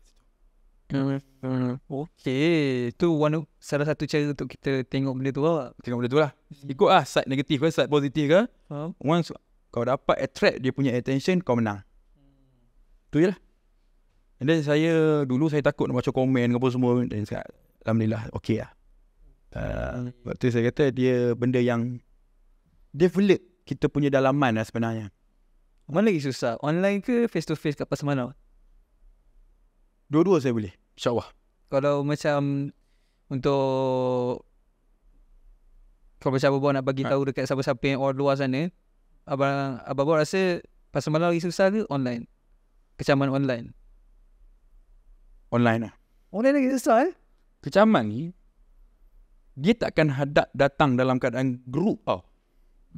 Hmm, hmm. Okay Itu one Salah satu cara Untuk kita tengok benda tu lah Tengok benda tu lah hmm. Ikut lah Side negatif ke Side positif ke huh? Once Kau dapat attract Dia punya attention Kau menang Tu je lah And then saya Dulu saya takut Nak baca komen Apa semua Dan kata Alhamdulillah Okay lah Uh, ah, waktu saya kata dia benda yang develop kita punya dalaman lah sebenarnya. Mana lagi susah? Online ke face to face kat pasal mana? Dua-dua saya boleh InsyaAllah Kalau macam Untuk Kalau macam Abang nak bagi ha. tahu Dekat siapa-siapa yang orang luar sana Abang Abang bawa rasa Pasal malam lagi susah ke online Kecaman online Online lah Online lagi susah eh Kecaman ni Dia tak akan hadap datang dalam keadaan group tau oh.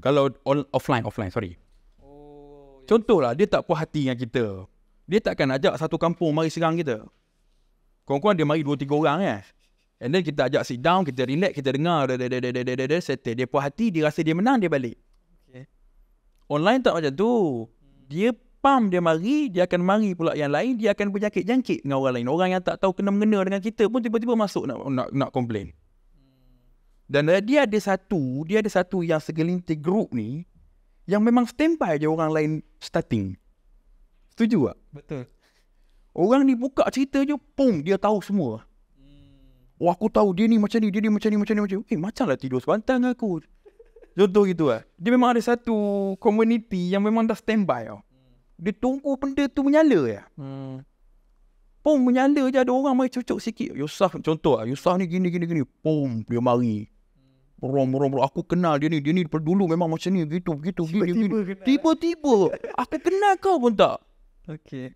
Kalau on, offline Offline sorry oh, Contohlah dia tak puas hati dengan kita dia tak akan ajak satu kampung mari serang kita. Kurang-kurang dia mari dua tiga orang kan. And then kita ajak sit down, kita relax, kita dengar. Dia, de de de de de settle. dia puas hati, dia rasa dia menang, dia balik. Okay. Online tak macam tu. Dia pam dia mari, dia akan mari pula yang lain, dia akan berjangkit-jangkit dengan orang lain. Orang yang tak tahu kena mengena dengan kita pun tiba-tiba masuk nak nak, nak komplain. Dan dia ada satu, dia ada satu yang segelintir group ni yang memang standby je orang lain starting. Setuju tak? Betul. Orang ni buka cerita je, pum, dia tahu semua. Hmm. Oh, aku tahu dia ni macam ni, dia ni macam ni, macam ni, macam ni. Eh, macam lah tidur sepantan dengan aku. Contoh gitu lah. Dia memang ada satu community yang memang dah standby tau. Hmm. Dia tunggu benda tu menyala je. Ya. Hmm. Pum, menyala je ada orang mari cucuk sikit. Yusuf, contoh lah. Yusuf ni gini, gini, gini. Pum, dia mari. Hmm. Rom, rom, rom. Aku kenal dia ni. Dia ni dulu memang macam ni. Gitu, gitu. Tiba-tiba eh? Tiba-tiba. Aku kenal kau pun tak? Okay.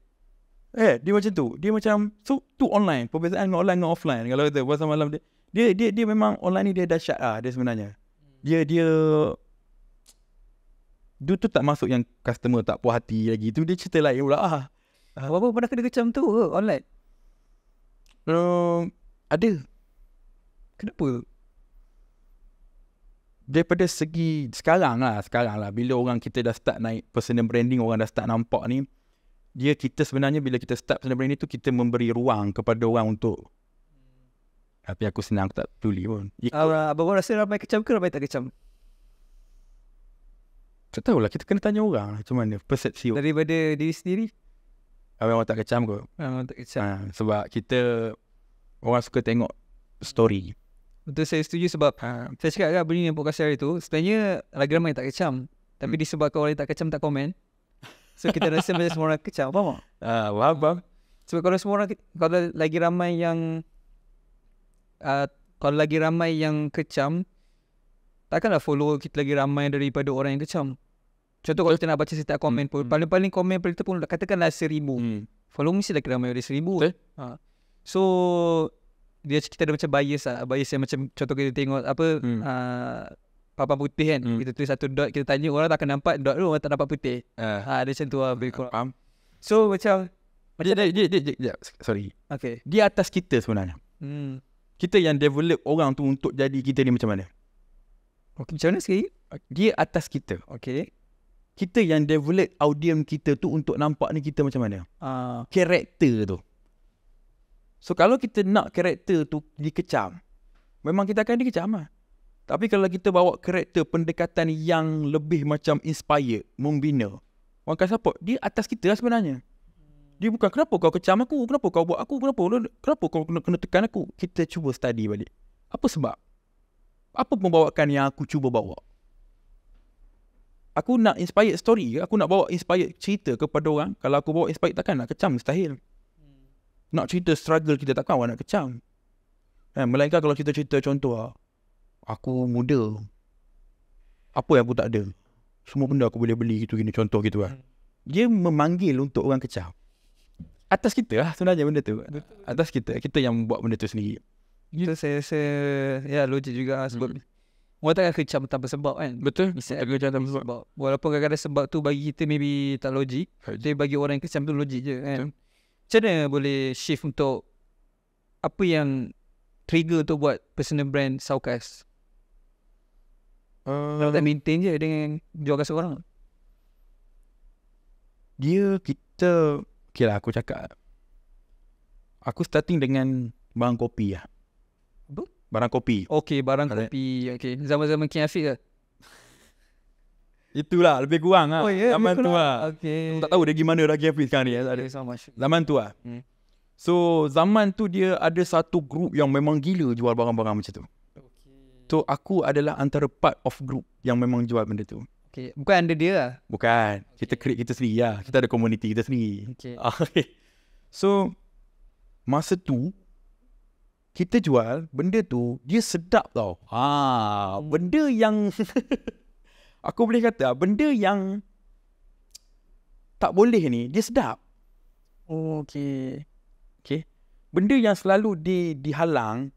Eh, dia macam tu. Dia macam so tu online. Perbezaan dengan online dengan offline. Kalau kita buat malam dia, dia dia dia memang online ni dia dah dahsyat ah dia sebenarnya. Hmm. Dia dia dia tu tak masuk yang customer tak puas hati lagi. Tu dia cerita lain pula ah. ah Apa uh, pernah kena kecam tu ke online? Um, ada. Kenapa? Daripada segi sekarang lah, sekarang lah. Bila orang kita dah start naik personal branding, orang dah start nampak ni dia kita sebenarnya bila kita start personal branding tu kita memberi ruang kepada orang untuk tapi aku senang aku tak peduli pun. Ikut. Uh, ah, abang rasa ramai kecam ke ramai tak kecam? Tak tahulah kita kena tanya orang lah macam mana persepsi daripada diri sendiri. Abang orang tak kecam kot. orang ah, tak kecam. Ha, sebab kita orang suka tengok story. Betul saya setuju sebab ha. saya cakap kan bunyi yang podcast saya itu sebenarnya lagi ramai tak kecam. Tapi hmm. disebabkan orang tak kecam tak komen. So kita rasa macam semua orang kecam Faham tak? Uh, faham, faham Sebab kalau semua orang Kalau lagi ramai yang uh, Kalau lagi ramai yang kecam Takkanlah follow kita lagi ramai daripada orang yang kecam Contoh kalau kita nak baca setiap komen hmm, pun hmm. Paling-paling komen paling pun katakanlah seribu hmm. Follow mesti lagi ramai dari seribu okay. ha. So dia kita ada macam bias lah Bias yang macam contoh kita tengok apa hmm. uh, papan putih kan hmm. Kita tulis satu dot Kita tanya orang tak takkan nampak Dot tu orang tak dapat putih uh. ha, Ada macam tu lah Lebih kurang So macam Macam dia, dia, dia, dia, dia, Sorry okay. Dia atas kita sebenarnya hmm. Kita yang develop orang tu Untuk jadi kita ni macam mana okay, Macam mana sekali Dia atas kita Okay kita yang develop audience kita tu untuk nampak ni kita macam mana. Uh. Karakter tu. So kalau kita nak karakter tu dikecam. Memang kita akan dikecam ah. Tapi kalau kita bawa karakter pendekatan yang lebih macam inspire, membina, orang akan support. Dia atas kita lah sebenarnya. Dia bukan kenapa kau kecam aku, kenapa kau buat aku, kenapa kenapa kau kena, kena tekan aku. Kita cuba study balik. Apa sebab? Apa pembawakan yang aku cuba bawa? Aku nak inspire story ke? Aku nak bawa inspire cerita kepada orang? Kalau aku bawa inspire takkan nak kecam, mustahil. Nak cerita struggle kita takkan orang nak kecam. Eh, melainkan kalau kita cerita contoh lah. Aku muda Apa yang aku tak ada Semua benda aku boleh beli gitu gini Contoh gitu lah hmm. Dia memanggil untuk orang kecap Atas kita lah sebenarnya benda tu Atas kita Kita yang buat benda tu sendiri Itu saya rasa Ya logik juga lah sebab hmm. Orang takkan kecam tanpa sebab kan Betul Misalnya Tak kecam tanpa sebab. sebab Walaupun kadang-kadang sebab tu Bagi kita maybe tak logik Haji. Tapi bagi orang yang kecam tu logik je kan Macam mana boleh shift untuk Apa yang Trigger untuk buat personal brand Saukas Uh, Kalau tak maintain je dengan jual kasut orang. Dia kita... Okay lah aku cakap. Aku starting dengan barang kopi lah. Apa? Barang kopi. Okay, barang Ada. kopi. Okay, zaman-zaman King Afiq lah. Itulah, lebih kurang lah. Oh, yeah, ya, zaman tu lah. Okay. Tak tahu dia gimana lagi Afiq sekarang ni. Eh. Ada. so much. Zaman tu lah. Hmm. So zaman tu dia ada satu grup yang memang gila jual barang-barang macam tu itu aku adalah antara part of group yang memang jual benda tu. Okay. Bukan under dia lah. Bukan. Okay. Kita create kita sendiri lah. Kita ada community kita sendiri. Okay. Ah, so, masa tu, kita jual benda tu, dia sedap tau. Ha, hmm. benda yang, aku boleh kata, benda yang tak boleh ni, dia sedap. Oh, okay. Okay. Benda yang selalu di, dihalang,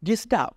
dia sedap.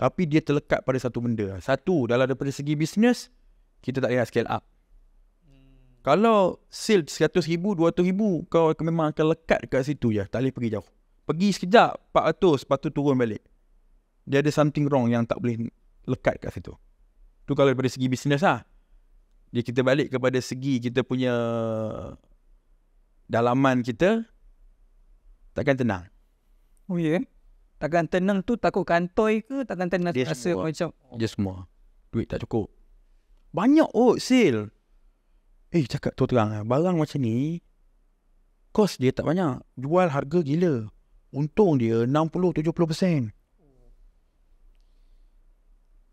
Tapi dia terlekat pada satu benda. Satu, dalam daripada segi bisnes, kita tak boleh scale up. Hmm. Kalau sales RM100,000, rm ribu, kau memang akan lekat kat situ je. Tak boleh pergi jauh. Pergi sekejap, RM400,000, lepas tu turun balik. Dia ada something wrong yang tak boleh lekat kat situ. Tu kalau daripada segi bisnes lah. Jadi kita balik kepada segi kita punya dalaman kita, takkan tenang. Oh ya? Yeah. Takkan tenang tu takut kantoi ke takkan tenang dia rasa semua. macam oh. dia semua duit tak cukup. Banyak oh sale. Eh cakap tu terang lah. barang macam ni kos dia tak banyak, jual harga gila. Untung dia 60 70%.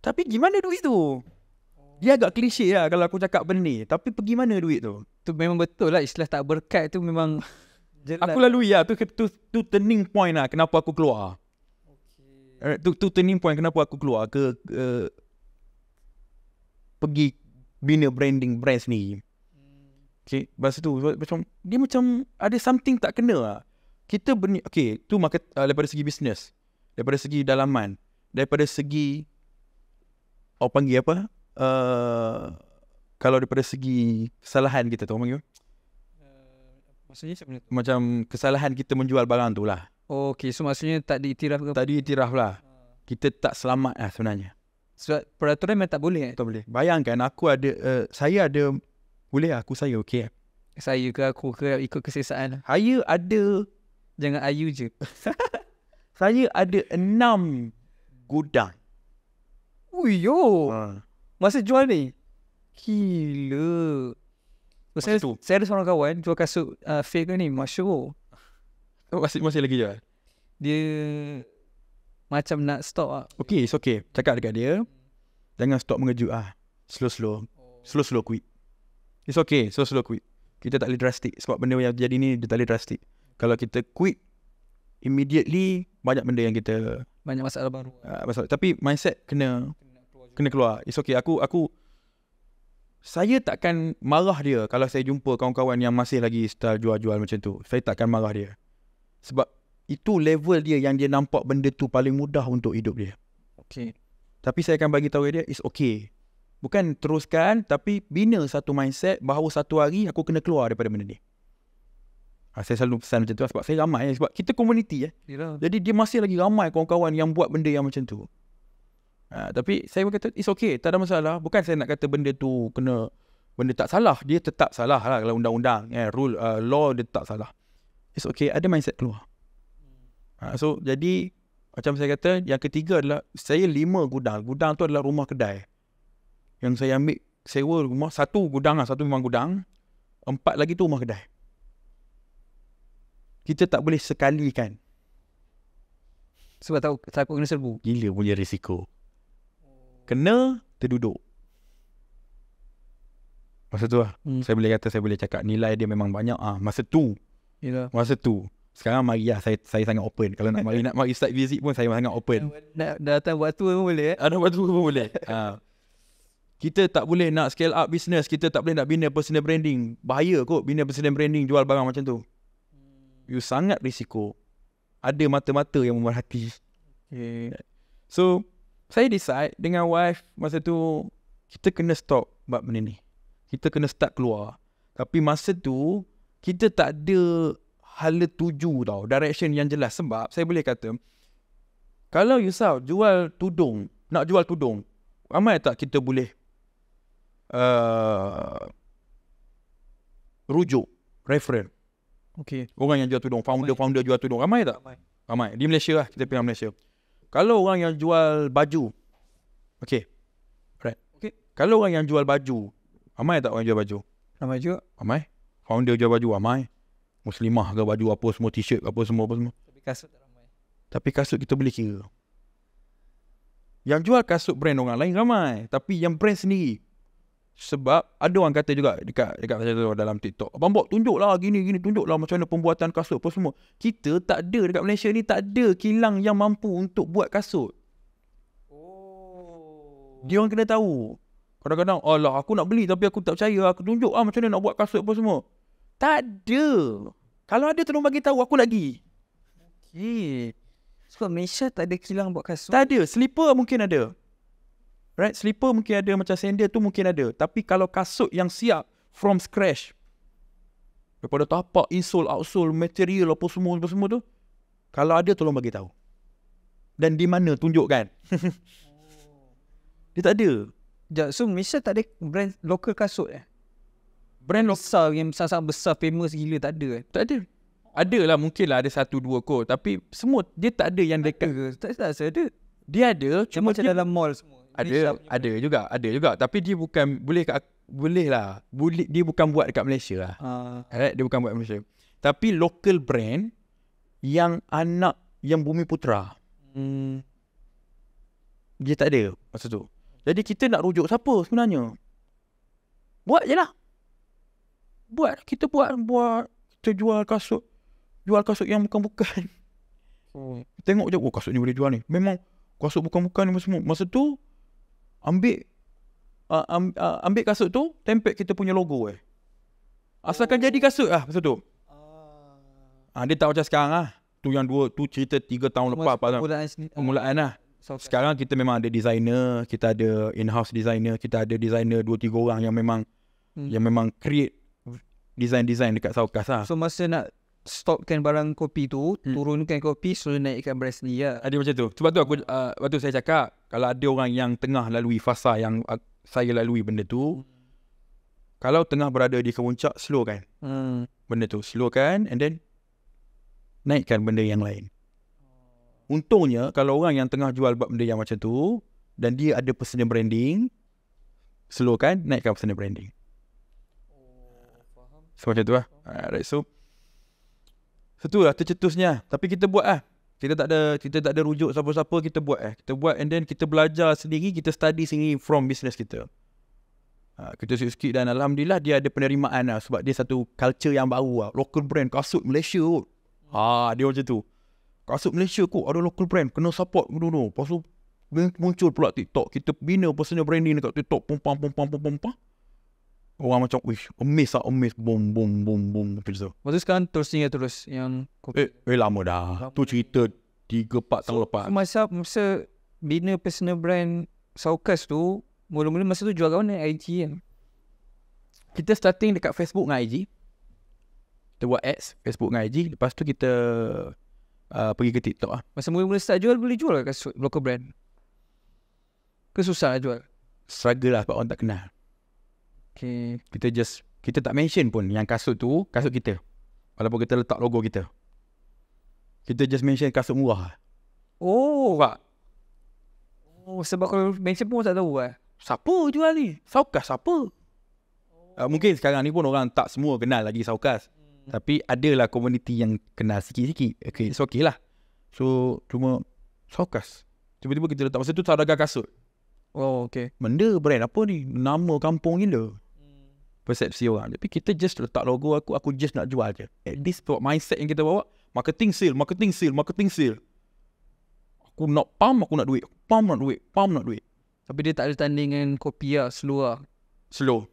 Tapi gimana duit tu? Dia agak klise lah kalau aku cakap benda ni. Tapi pergi mana duit tu? Tu memang betul lah istilah tak berkat tu memang Aku lalui lah. Tu, tu, tu turning point lah kenapa aku keluar. Alright, tu, tu turning point kenapa aku keluar ke uh, pergi bina branding brand ni. Okay, masa tu macam dia macam ada something tak kena lah. Kita berni, okay, tu market uh, daripada segi bisnes, daripada segi dalaman, daripada segi Oh panggil apa? Uh, kalau daripada segi kesalahan kita tu panggil. Uh, macam kesalahan kita menjual barang tu lah. Okey, so maksudnya tak diiktiraf ke? Tak diiktiraf lah. Ah. Kita tak selamat lah sebenarnya. Sebab so, peraturan memang tak boleh eh? Tak boleh. Bayangkan aku ada, uh, saya ada, boleh lah aku saya okey eh? Saya ke aku ke ikut kesesaan? Lah. Saya ada. Jangan ayu je. saya ada enam gudang. Ui yo. Ha. Masa jual ni? Gila. So, saya, tu. saya ada seorang kawan jual kasut uh, ah, fake ni, masyur. Oh, masih masih lagi jual. Dia macam nak stop ah. Okay, it's okay. Cakap dekat dia jangan stop mengejut ah. Slow-slow. Slow-slow quit. It's okay, slow-slow quit. Kita tak boleh drastic sebab benda yang jadi ni dia tak boleh drastic. Kalau kita quit immediately banyak benda yang kita banyak masalah baru. Uh, masalah. Tapi mindset kena kena keluar, kena keluar. It's okay. Aku aku saya takkan marah dia kalau saya jumpa kawan-kawan yang masih lagi style jual-jual macam tu. Saya takkan marah dia. Sebab itu level dia yang dia nampak benda tu paling mudah untuk hidup dia. Okay. Tapi saya akan bagi tahu dia, it's okay. Bukan teruskan, tapi bina satu mindset bahawa satu hari aku kena keluar daripada benda ni. Ha, saya selalu pesan macam tu lah, sebab saya ramai. Eh, sebab kita community. Eh. Yeah. Jadi dia masih lagi ramai kawan-kawan yang buat benda yang macam tu. Ha, tapi saya kata it's okay. Tak ada masalah. Bukan saya nak kata benda tu kena, benda tak salah. Dia tetap salah lah kalau undang-undang. Eh, rule, uh, law dia tetap salah. It's okay Ada mindset keluar ha, So jadi Macam saya kata Yang ketiga adalah Saya lima gudang Gudang tu adalah rumah kedai Yang saya ambil Sewa rumah Satu gudang lah Satu memang gudang Empat lagi tu rumah kedai Kita tak boleh sekali kan Sebab tahu Takut kena serbu Gila punya risiko Kena Terduduk Masa tu lah hmm. Saya boleh kata Saya boleh cakap Nilai dia memang banyak ah ha, Masa tu you know. Masa tu Sekarang mari lah saya, saya sangat open Kalau nak mari, nak mari start visit pun Saya sangat open Nak datang buat tour pun boleh eh? Ah, nak buat tour pun boleh ha. Kita tak boleh nak scale up business Kita tak boleh nak bina personal branding Bahaya kot bina personal branding Jual barang macam tu hmm. You sangat risiko Ada mata-mata yang memerhati okay. So Saya decide dengan wife Masa tu Kita kena stop buat benda ni Kita kena start keluar Tapi masa tu kita tak ada hala tuju tau direction yang jelas sebab saya boleh kata kalau Yusuf jual tudung nak jual tudung ramai tak kita boleh uh, rujuk referen Okey. orang yang jual tudung founder-founder founder jual tudung ramai tak ramai, ramai. di Malaysia lah kita pilih Malaysia kalau orang yang jual baju okey, right Okey. kalau orang yang jual baju ramai tak orang jual baju ramai juga ramai founder jual baju ramai. Muslimah ke baju apa semua, t-shirt apa semua, apa semua. Tapi kasut tak ramai. Tapi kasut kita boleh kira. Yang jual kasut brand orang lain ramai. Tapi yang brand sendiri. Sebab ada orang kata juga dekat dekat macam tu dalam TikTok. Abang Bok tunjuklah gini, gini. Tunjuklah macam mana pembuatan kasut apa semua. Kita tak ada dekat Malaysia ni tak ada kilang yang mampu untuk buat kasut. Oh. Dia orang kena tahu. Kadang-kadang, Allah, aku nak beli tapi aku tak percaya. Aku tunjuk lah macam mana nak buat kasut apa semua. Tak ada. Kalau ada tolong bagi tahu aku lagi. Okey. Sebab Malaysia tak ada kilang buat kasut. Tak ada. Slipper mungkin ada. Right? Slipper mungkin ada macam sandal tu mungkin ada. Tapi kalau kasut yang siap from scratch. Daripada tapak, insole, outsole, material apa semua apa semua tu. Kalau ada tolong bagi tahu. Dan di mana tunjukkan. Dia tak ada. So Malaysia tak ada brand lokal kasut eh? brand besar yang sangat besar famous gila tak ada eh? tak ada ada lah mungkin lah ada satu dua kot tapi semua dia tak ada yang dekat ada. tak tak saya ada dia ada cuma macam dia dalam mall semua ada ada juga. juga ada juga tapi dia bukan boleh kat boleh lah boleh, dia bukan buat dekat Malaysia lah uh. Ah. right? dia bukan buat Malaysia tapi local brand yang anak yang bumi putra hmm. dia tak ada masa tu jadi kita nak rujuk siapa sebenarnya buat je lah buat kita buat buat kita jual kasut jual kasut yang bukan-bukan hmm. tengok je oh kasut ni boleh jual ni memang kasut bukan-bukan ni semua masa tu ambil uh, ambil kasut tu tempel kita punya logo eh asalkan oh. jadi kasut ah masa tu ah. Uh. dia tak macam sekarang lah tu yang dua tu cerita tiga tahun lepas pada permulaan, permulaan lah Software. Sekarang kita memang ada designer, kita ada in-house designer, kita ada designer dua tiga orang yang memang hmm. yang memang create design-design dekat Saukas lah. So masa nak stopkan barang kopi tu, hmm. turunkan kopi, so naikkan brand ni ya. Lah. Ada macam tu. Sebab tu aku uh, ah, sebab tu saya cakap kalau ada orang yang tengah lalui fasa yang uh, saya lalui benda tu, kalau tengah berada di kemuncak, slowkan. Hmm. Benda tu slowkan and then naikkan benda yang lain. Untungnya kalau orang yang tengah jual buat benda yang macam tu dan dia ada personal branding, kan, naikkan personal branding. Semua macam tu lah Alright so So tu lah tercetusnya Tapi kita buat lah kita tak ada kita tak ada rujuk siapa-siapa kita buat eh kita buat and then kita belajar sendiri kita study sendiri from business kita ha, kita sikit-sikit dan alhamdulillah dia ada penerimaan lah sebab dia satu culture yang baru lah local brand kasut Malaysia kot ha, dia macam tu kasut Malaysia kot ada local brand kena support dulu no, no. lepas tu muncul pula TikTok kita bina personal branding dekat TikTok pompang pompang pompang pompang Orang macam Wish Amaze lah Amaze Boom boom boom boom Macam tu Lepas tu sekarang terus tinggal terus Yang Eh, eh lama dah lama. Tu cerita 3-4 so, tahun lepas So masa Masa Bina personal brand Saukas tu Mula-mula masa tu jual kawan IG kan Kita starting dekat Facebook dengan IG Kita buat ads Facebook dengan IG Lepas tu kita uh, Pergi ke TikTok lah Masa mula-mula start jual Boleh jual lah kat local brand Kesusah susah jual Struggle lah sebab orang tak kenal Okay. Kita just kita tak mention pun yang kasut tu kasut kita. Walaupun kita letak logo kita. Kita just mention kasut murah. Oh, Pak. Oh, sebab kalau mention pun tak tahu eh. Siapa jual ni? Saukas siapa? Oh. Uh, mungkin sekarang ni pun orang tak semua kenal lagi Saukas. Hmm. Tapi lah komuniti yang kenal sikit-sikit. Okay, it's okay lah. So, cuma Saukas. Tiba-tiba kita letak. Masa tu tak ada kasut. Oh, okay. Benda brand apa ni? Nama kampung gila persepsi orang. Tapi kita just letak logo aku, aku just nak jual je. At this buat mindset yang kita bawa, marketing sale, marketing sale, marketing sale. Aku nak pump, aku nak duit. Pump nak duit, pump nak duit. Tapi dia tak ada tanding dengan kopi lah, slow lah. Slow.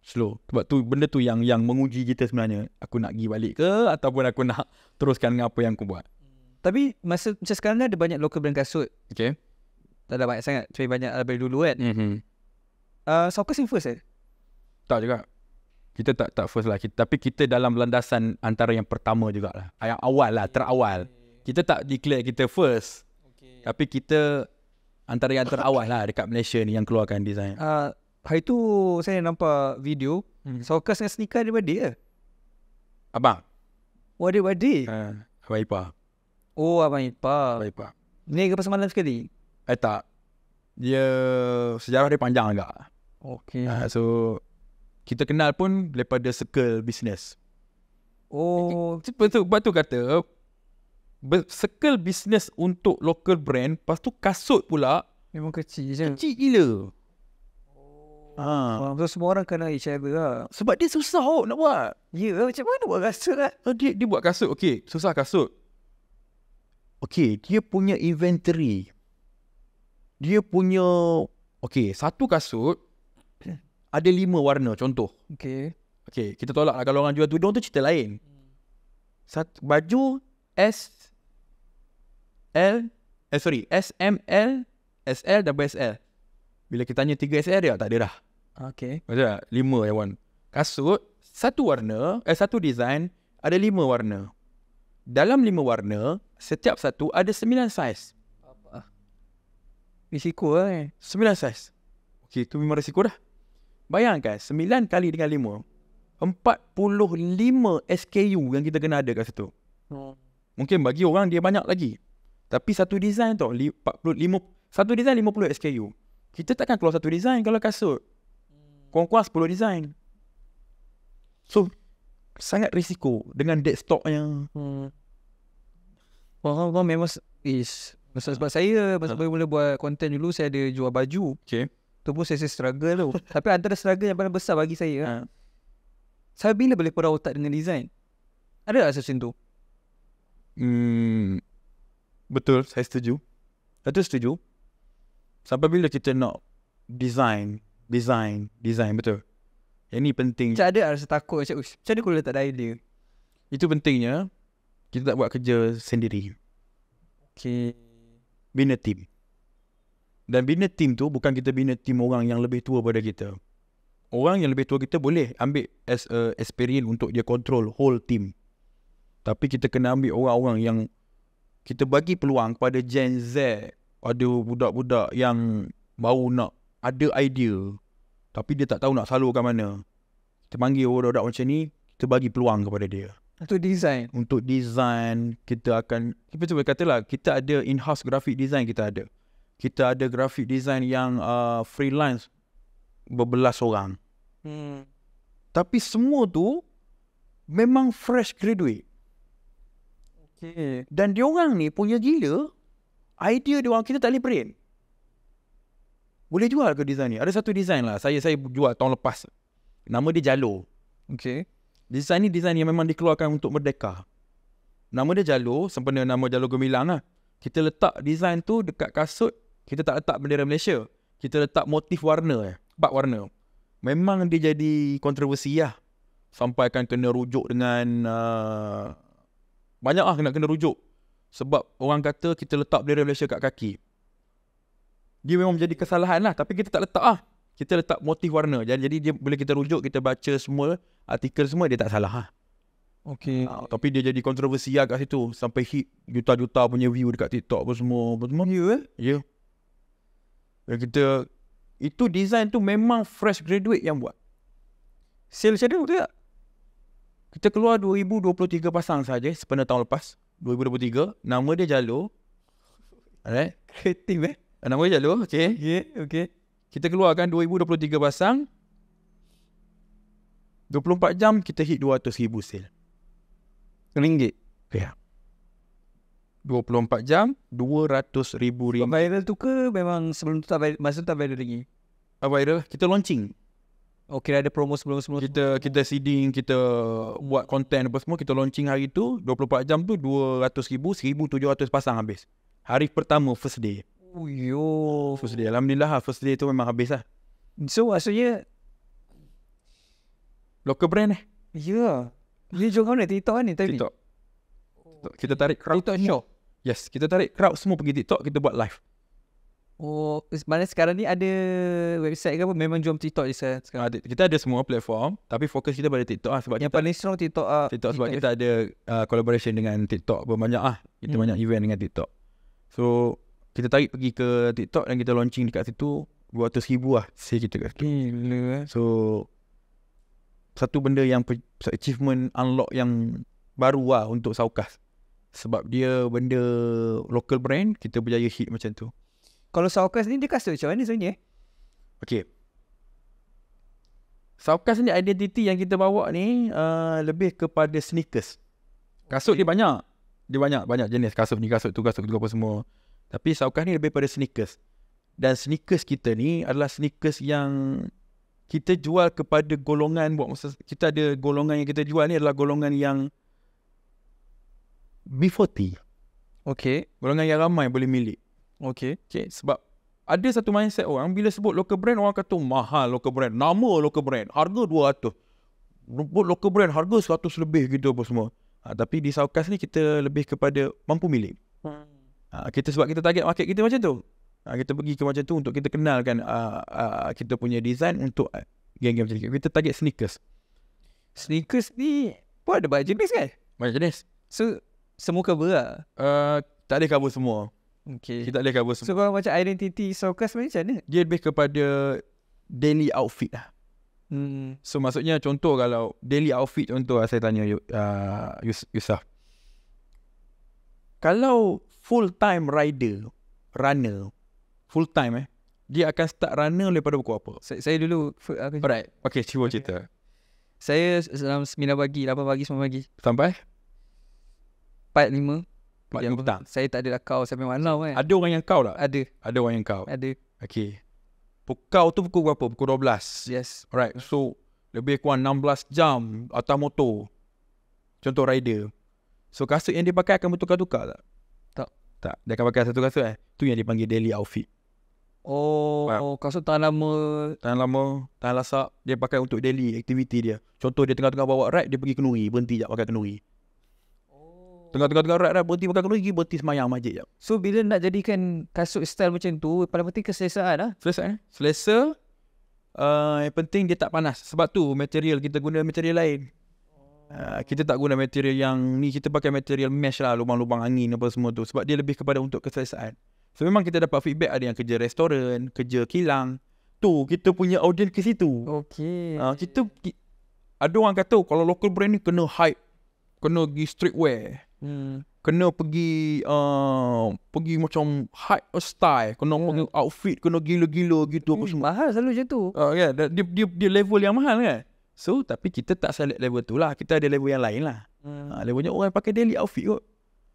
Slow. Sebab tu benda tu yang yang menguji kita sebenarnya. Aku nak pergi balik ke ataupun aku nak teruskan dengan apa yang aku buat. Tapi masa macam sekarang ada banyak local brand kasut. Okay. Tak ada banyak sangat. Cuma banyak dari dulu kan. Mm -hmm. Uh, Socks in first eh? tak juga. Kita tak tak first lah. Kita, tapi kita dalam landasan antara yang pertama juga lah, Yang awal lah, terawal. Kita tak declare kita first. Okay. Tapi kita antara yang terawal lah dekat Malaysia ni yang keluarkan design. Uh, hari tu saya nampak video. Hmm. Sokas dengan sneaker dia. badik ke? Abang. Oh, ada badik? Uh, ah, Abang Ipah. Oh, Abang Ipah. Abang Ipah. Ni ke pasal malam sekali? Eh, tak. Dia sejarah dia panjang agak. Okay. Uh, so, kita kenal pun daripada circle bisnes. Oh, sebab tu, sebab kata circle bisnes untuk local brand, lepas tu kasut pula memang kecil je. Kecil gila. Oh. Ha. Wah, so semua orang kena each lah. Sebab dia susah oh, nak buat. Ya, yeah, macam mana buat kasut lah. Kan? Dia, dia buat kasut, okey. Susah kasut. Okey, dia punya inventory. Dia punya... Okey, satu kasut ada lima warna contoh. Okay. Okay, kita tolak lah kalau orang jual tudung tu cerita lain. Hmm. Sat, baju S, L, eh sorry, S, M, L, S, L, W, S, L. Bila kita tanya tiga S, L dia tak ada dah. Ah, okay. Macam tak? Lima ya Wan. Kasut, satu warna, eh satu design, ada lima warna. Dalam lima warna, setiap satu ada sembilan saiz. Risiko lah eh. Sembilan saiz. Okay, tu memang risiko dah. Bayangkan 9 kali dengan 5 45 SKU yang kita kena ada kat situ hmm. Mungkin bagi orang dia banyak lagi Tapi satu design tu 40, 5, Satu design 50 SKU Kita takkan keluar satu design kalau kasut hmm. Kurang-kurang 10 design So Sangat risiko dengan dead stocknya hmm. Faham memang is Sebab ah. saya masa ah. baru mula buat konten dulu Saya ada jual baju Okay tu pun saya struggle tu tapi antara struggle yang paling besar bagi saya ha. saya bila boleh pura otak dengan design ada tak macam tu hmm, betul saya setuju saya setuju sampai bila kita nak design design design betul yang ni penting Macam ada rasa takut Macam, Ush, macam mana aku letak idea Itu pentingnya Kita tak buat kerja sendiri Okay Bina team dan bina team tu bukan kita bina team orang yang lebih tua pada kita. Orang yang lebih tua kita boleh ambil as a experience untuk dia control whole team. Tapi kita kena ambil orang-orang yang kita bagi peluang kepada Gen Z. Ada budak-budak yang baru nak ada idea. Tapi dia tak tahu nak salurkan mana. Kita panggil orang-orang macam ni, kita bagi peluang kepada dia. Untuk design. Untuk design, kita akan... Kita cuba katalah, kita ada in-house graphic design kita ada kita ada graphic design yang uh, freelance berbelas orang. Hmm. Tapi semua tu memang fresh graduate. Okay. Dan dia orang ni punya gila idea dia orang kita tak boleh print. Boleh jual ke design ni? Ada satu design lah. Saya saya jual tahun lepas. Nama dia Jalo. Okay. Design ni design yang memang dikeluarkan untuk Merdeka. Nama dia Jalo. Sempena nama Jalo Gemilang lah. Kita letak design tu dekat kasut kita tak letak bendera Malaysia. Kita letak motif warna eh. Sebab warna. Memang dia jadi kontroversi lah. Sampai akan kena rujuk dengan... Uh, banyak ah kena kena rujuk. Sebab orang kata kita letak bendera Malaysia kat kaki. Dia memang menjadi kesalahan lah. Tapi kita tak letak ah. Kita letak motif warna. Jadi, jadi dia, boleh kita rujuk, kita baca semua artikel semua, dia tak salah lah. Okay. Uh, ah, tapi dia jadi kontroversi lah situ. Sampai hit juta-juta punya view dekat TikTok apa semua. Apa semua. Ya? Yeah. Ya. Yeah. Dia kata, itu design tu memang fresh graduate yang buat. Sales ada betul tak? Kita keluar 2023 pasang saja sepanjang tahun lepas. 2023. Nama dia Jalo. Alright. Kreatif eh. Nama dia Jalo. Okey. Okey. Okey. Kita keluarkan 2023 pasang. 24 jam kita hit 200 ribu sale. Ringgit. Ya. Yeah. 24 jam 200 ribu ringgit Sebab viral tu ke Memang sebelum tu tak viral, Masa tu tak viral lagi uh, Viral Kita launching Oh kira ada promo sebelum-sebelum Kita sebelum. kita seeding Kita buat content apa semua Kita launching hari tu 24 jam tu 200 ribu 1700 pasang habis Hari pertama First day Oh yo. First day Alhamdulillah lah, First day tu memang habis lah So maksudnya Local brand eh Ya yeah. Dia jual kau ni TikTok kan ni TikTok. TikTok. Kita tarik crowd TikTok shop Yes, kita tarik crowd semua pergi TikTok, kita buat live. Oh, mana sekarang ni ada website ke apa? Memang jom TikTok je sekarang. Ha, kita ada semua platform, tapi fokus kita pada TikTok lah. Sebab Yang kita, paling strong TikTok lah. TikTok sebab TikTok. kita ada uh, collaboration dengan TikTok pun banyak lah. Kita hmm. banyak event dengan TikTok. So, kita tarik pergi ke TikTok dan kita launching dekat situ. buat 200,000 lah sale kita kat situ. Eh. So, satu benda yang achievement unlock yang baru lah untuk Saukas sebab dia benda local brand kita berjaya hit macam tu kalau Southcast ni dia kasut macam mana sebenarnya okey Southcast ni identiti yang kita bawa ni uh, lebih kepada sneakers kasut okay. dia banyak dia banyak banyak jenis kasut ni kasut tu kasut tu apa semua tapi Southcast ni lebih pada sneakers dan sneakers kita ni adalah sneakers yang kita jual kepada golongan buat masa kita ada golongan yang kita jual ni adalah golongan yang B40. Okay. Golongan yang ramai boleh milik. Okay. okay. Sebab ada satu mindset orang bila sebut local brand orang kata mahal local brand. Nama local brand. Harga 200. Rumput local brand harga 100 lebih gitu apa semua. Ha, tapi di Saukas ni kita lebih kepada mampu milik. Ha, kita sebab kita target market kita macam tu. Ha, kita pergi ke macam tu untuk kita kenalkan uh, uh, kita punya design untuk geng-geng macam ni. Kita target sneakers. Sneakers ni pun ada banyak jenis kan? Banyak jenis. So semua cover lah? Uh, tak ada cover semua. Okay. Kita tak ada cover semua. So kalau macam identity soccer sebenarnya macam mana? Dia lebih kepada daily outfit lah. Hmm. So maksudnya contoh kalau daily outfit contoh lah saya tanya uh, Yus- Yusuf. Kalau full time rider, runner, full time eh, dia akan start runner daripada pukul apa? Saya, saya dulu. Full, Alright, okay cuba okay. cerita. Saya dalam 9 pagi, 8 pagi, 9 pagi. Sampai? Part 5 Yang 5 petang Saya tak ada lah kau Sampai mana kan Ada orang yang kau tak? Ada Ada orang yang kau? Ada Okey. Pukau tu pukul berapa? Pukul 12 Yes Alright so Lebih kurang 16 jam Atas motor Contoh rider So kasut yang dia pakai Akan bertukar-tukar tak? Tak Tak Dia akan pakai satu kasut eh Tu yang dipanggil daily outfit Oh, right. Oh, kasut tahan lama Tahan lama Tahan lasak Dia pakai untuk daily activity dia Contoh dia tengah-tengah bawa ride Dia pergi kenuri Berhenti jap pakai kenuri Tengah-tengah-tengah rat-rat Berhenti makan kerugi Berhenti semayang majik jap So bila nak jadikan Kasut style macam tu Paling penting keselesaan lah Selesa eh Selesa uh, Yang penting dia tak panas Sebab tu material Kita guna material lain uh, kita tak guna material yang ni Kita pakai material mesh lah Lubang-lubang angin apa semua tu Sebab dia lebih kepada untuk keselesaan So memang kita dapat feedback Ada yang kerja restoran Kerja kilang Tu kita punya audience ke situ Okay uh, Kita ki- Ada orang kata Kalau local brand ni kena hype Kena pergi streetwear hmm. kena pergi uh, pergi macam high style kena hmm. pergi outfit kena gila-gila gitu hmm. apa semua mahal selalu macam tu uh, yeah, kan? dia, dia, dia level yang mahal kan so tapi kita tak select level tu lah kita ada level yang lain lah hmm. uh, levelnya orang pakai daily outfit kot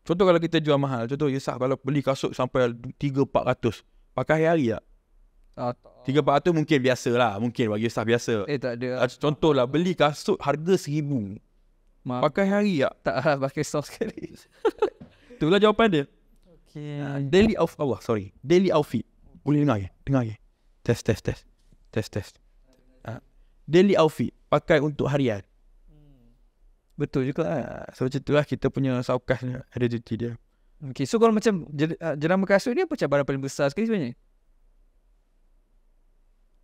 contoh kalau kita jual mahal contoh Yusaf kalau beli kasut sampai 3-400 pakai hari-hari ah, tak? Tiga empat ratus mungkin biasa lah Mungkin bagi Yusaf biasa Eh tak ada ah, Contoh lah beli kasut harga seribu Ma- pakai hari tak? Tak lah, pakai sos sekali. Itulah jawapan dia. Okay. Ah, daily of Allah, oh, sorry. Daily outfit. Boleh dengar ke? Dengar ke? Test, test, test. Test, test. Ha? Daily outfit. Pakai untuk harian. Hmm. Betul juga lah. So, macam itulah kita punya saukas ada duty dia. Okay, so kalau macam ah, jenama kasut ni apa cabaran paling besar sekali sebenarnya?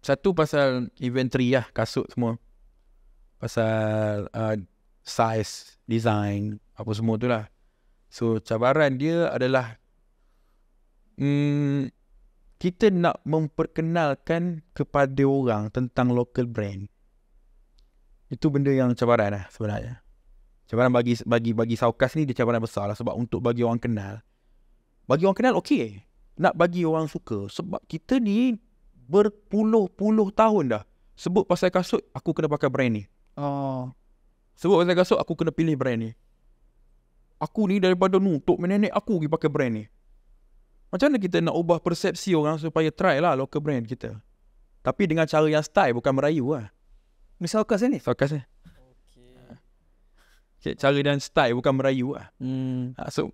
Satu pasal inventory lah, kasut semua. Pasal uh, size, design, apa semua tu lah. So cabaran dia adalah hmm, kita nak memperkenalkan kepada orang tentang local brand. Itu benda yang cabaran lah sebenarnya. Cabaran bagi bagi bagi Saukas ni dia cabaran besar lah sebab untuk bagi orang kenal. Bagi orang kenal okey. Nak bagi orang suka sebab kita ni berpuluh-puluh tahun dah. Sebut pasal kasut, aku kena pakai brand ni. Oh. Sebab saya kasut aku kena pilih brand ni. Aku ni daripada nu tok nenek aku pergi pakai brand ni. Macam mana kita nak ubah persepsi orang supaya try lah local brand kita. Tapi dengan cara yang style bukan merayu lah. Ni sokas ni. Sokas ni. Okey. cara dan style bukan merayu lah. Hmm. Ha, so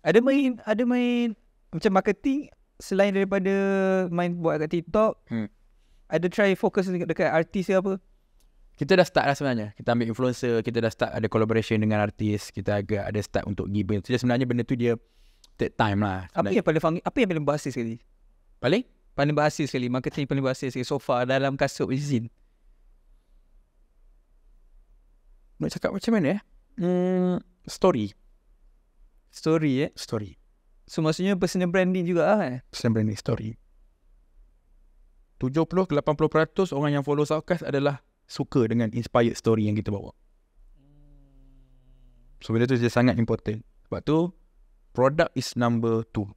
ada main ada main macam marketing selain daripada main buat kat TikTok. Hmm. Ada try fokus dekat, dekat artis ke apa? kita dah start lah sebenarnya. Kita ambil influencer, kita dah start ada collaboration dengan artis, kita agak ada start untuk give. Jadi sebenarnya benda tu dia take time lah. Apa yang paling apa yang paling berhasil sekali? Paling? Paling berhasil sekali, marketing paling berhasil sekali so far dalam kasut izin. Nak cakap macam mana eh? Hmm, story. Story eh? Story. So maksudnya personal branding juga lah eh? Personal branding, story. 70 ke 80% orang yang follow Southcast adalah suka dengan inspired story yang kita bawa. Hmm. So benda tu dia sangat important. Sebab tu product is number two.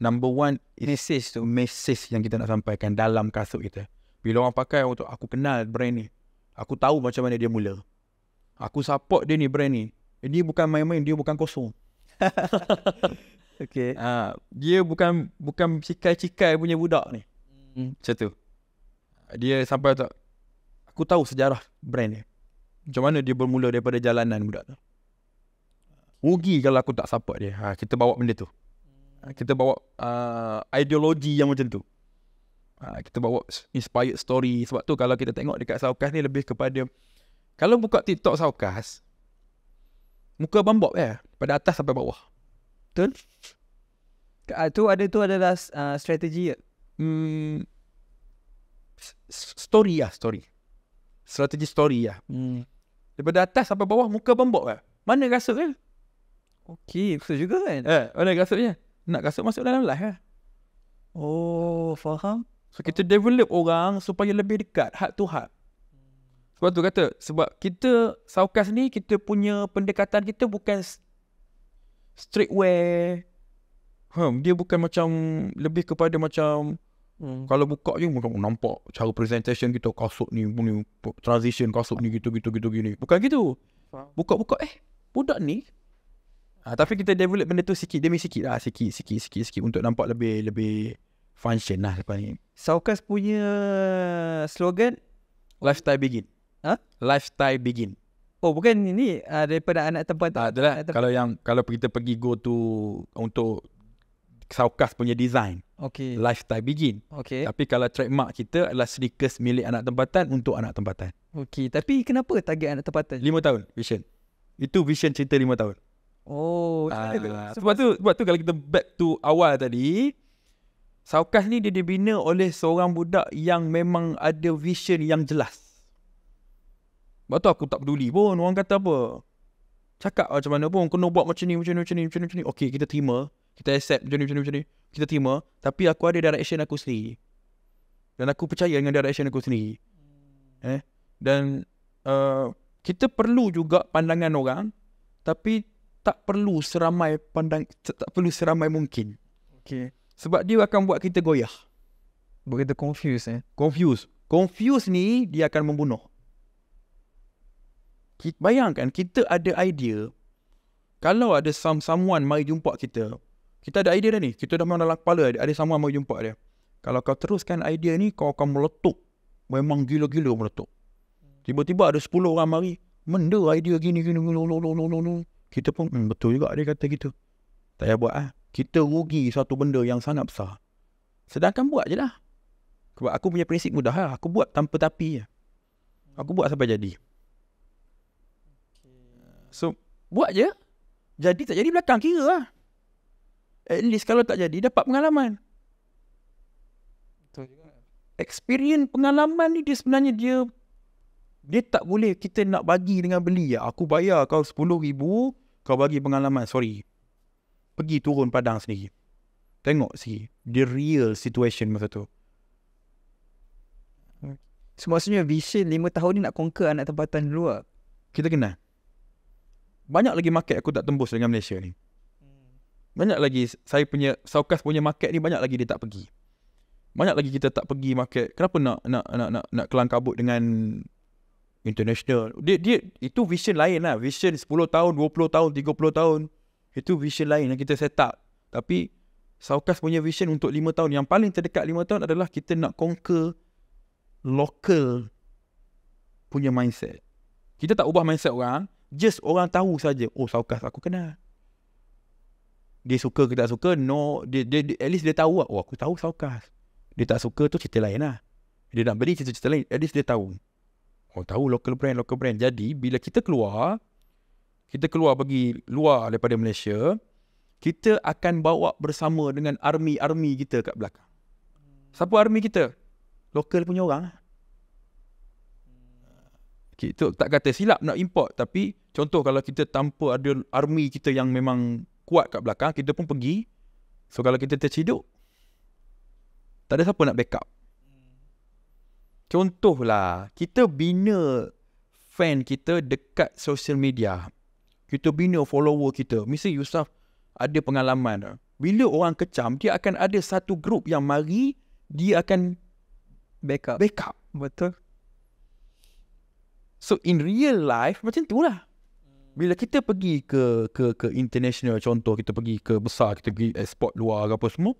Number one is message tu. Message yang kita nak sampaikan dalam kasut kita. Bila orang pakai untuk aku kenal brand ni. Aku tahu macam mana dia mula. Aku support dia ni brand ni. Eh, dia bukan main-main. Dia bukan kosong. okay. Ha, ah, dia bukan bukan cikai-cikai punya budak ni. Hmm. Macam tu. Dia sampai tak aku tahu sejarah brand dia. Macam mana dia bermula daripada jalanan budak tu. Rugi kalau aku tak support dia. Ha, kita bawa benda tu. Ha, kita bawa uh, ideologi yang macam tu. Ha, kita bawa inspired story. Sebab tu kalau kita tengok dekat Saukas ni lebih kepada... Kalau buka TikTok Saukas, muka bambok ya. Eh? Pada atas sampai bawah. Betul? Uh, tu ada tu adalah uh, strategi. Hmm, story lah, story strategi story lah. Hmm. Daripada atas sampai bawah muka bombok lah. Mana kasut ke? Okey, kasut juga kan? Eh, mana kasutnya? Nak kasut masuk dalam live lah. Oh, faham. So, kita develop orang supaya lebih dekat, heart to heart. Sebab tu kata, sebab kita, Saukas ni, kita punya pendekatan kita bukan streetwear. Hmm, dia bukan macam, lebih kepada macam, Hmm. Kalau buka je macam nampak cara presentation kita kasut ni, ni transition kasut ni gitu gitu gitu gini. Bukan gitu. Buka-buka eh budak ni. Ha, tapi kita develop benda tu sikit demi sikit lah. Sikit, sikit, sikit, sikit untuk nampak lebih lebih function lah lepas ni. Saukas punya slogan? Lifestyle begin. Ha? Huh? Lifestyle begin. Oh bukan ini uh, daripada anak tempat tu? Ha, ah, adalah. Kalau yang kalau kita pergi go to untuk Saukas punya design okay. lifetime begin. Okay. Tapi kalau trademark kita adalah sneakers milik anak tempatan untuk anak tempatan. Okay. tapi kenapa target anak tempatan? 5 tahun vision. Itu vision cerita 5 tahun. Oh, uh, sebab tu sebab tu kalau kita back to awal tadi, Saukas ni dia dibina oleh seorang budak yang memang ada vision yang jelas. Sebab tu aku tak peduli pun orang kata apa. Cakap macam mana pun kena buat macam ni, macam ni, macam ni, macam ni. Okay, kita terima. Kita accept macam ni, macam ni, macam ni. Kita terima. Tapi aku ada direction aku sendiri. Dan aku percaya dengan direction aku sendiri. Eh? Dan uh, kita perlu juga pandangan orang. Tapi tak perlu seramai pandang tak perlu seramai mungkin. Okay, Sebab dia akan buat kita goyah. Buat kita confuse eh. Confuse. Confuse ni dia akan membunuh. bayangkan kita ada idea kalau ada some someone mari jumpa kita kita ada idea dah ni. Kita dah memang dalam kepala ada, ada sama mau jumpa dia. Kalau kau teruskan idea ni, kau akan meletup. Memang gila-gila meletup. Tiba-tiba ada 10 orang mari. Menda idea gini, gini, gini, lo, lo, lo, lo, lo. Kita pun, hmm, betul juga dia kata gitu. Tak payah buat lah. Ha? Kita rugi satu benda yang sangat besar. Sedangkan buat je lah. Sebab aku punya prinsip mudah lah. Aku buat tanpa tapi je. Aku buat sampai jadi. So, buat je. Jadi tak jadi belakang kira lah. At least kalau tak jadi dapat pengalaman. Betul juga. Experience pengalaman ni dia sebenarnya dia dia tak boleh kita nak bagi dengan beli. Aku bayar kau RM10,000, kau bagi pengalaman. Sorry. Pergi turun padang sendiri. Tengok sikit. The real situation masa tu. So maksudnya vision 5 tahun ni nak conquer anak tempatan luar lah. Kita kena. Banyak lagi market aku tak tembus dengan Malaysia ni. Banyak lagi saya punya Saukas punya market ni banyak lagi dia tak pergi. Banyak lagi kita tak pergi market. Kenapa nak nak nak nak, nak kelang kabut dengan international? Dia dia itu vision lain lah. Vision 10 tahun, 20 tahun, 30 tahun. Itu vision lain yang kita set up. Tapi Saukas punya vision untuk 5 tahun yang paling terdekat 5 tahun adalah kita nak conquer local punya mindset. Kita tak ubah mindset orang, just orang tahu saja, oh Saukas aku kenal dia suka ke tak suka no dia, dia, dia at least dia tahu lah, oh aku tahu saukas dia tak suka tu cerita lain lah dia nak beli cerita-cerita lain at least dia tahu oh tahu local brand local brand jadi bila kita keluar kita keluar bagi luar daripada Malaysia kita akan bawa bersama dengan army-army kita kat belakang siapa army kita local punya orang lah kita tak kata silap nak import tapi contoh kalau kita tanpa ada army kita yang memang kuat kat belakang, kita pun pergi. So kalau kita terciduk, tak ada siapa nak backup. Contohlah, kita bina fan kita dekat social media. Kita bina follower kita. Mesti Yusuf ada pengalaman. Bila orang kecam, dia akan ada satu grup yang mari, dia akan backup. backup. Betul. So in real life, macam itulah bila kita pergi ke ke ke international contoh kita pergi ke besar kita pergi export luar ke apa semua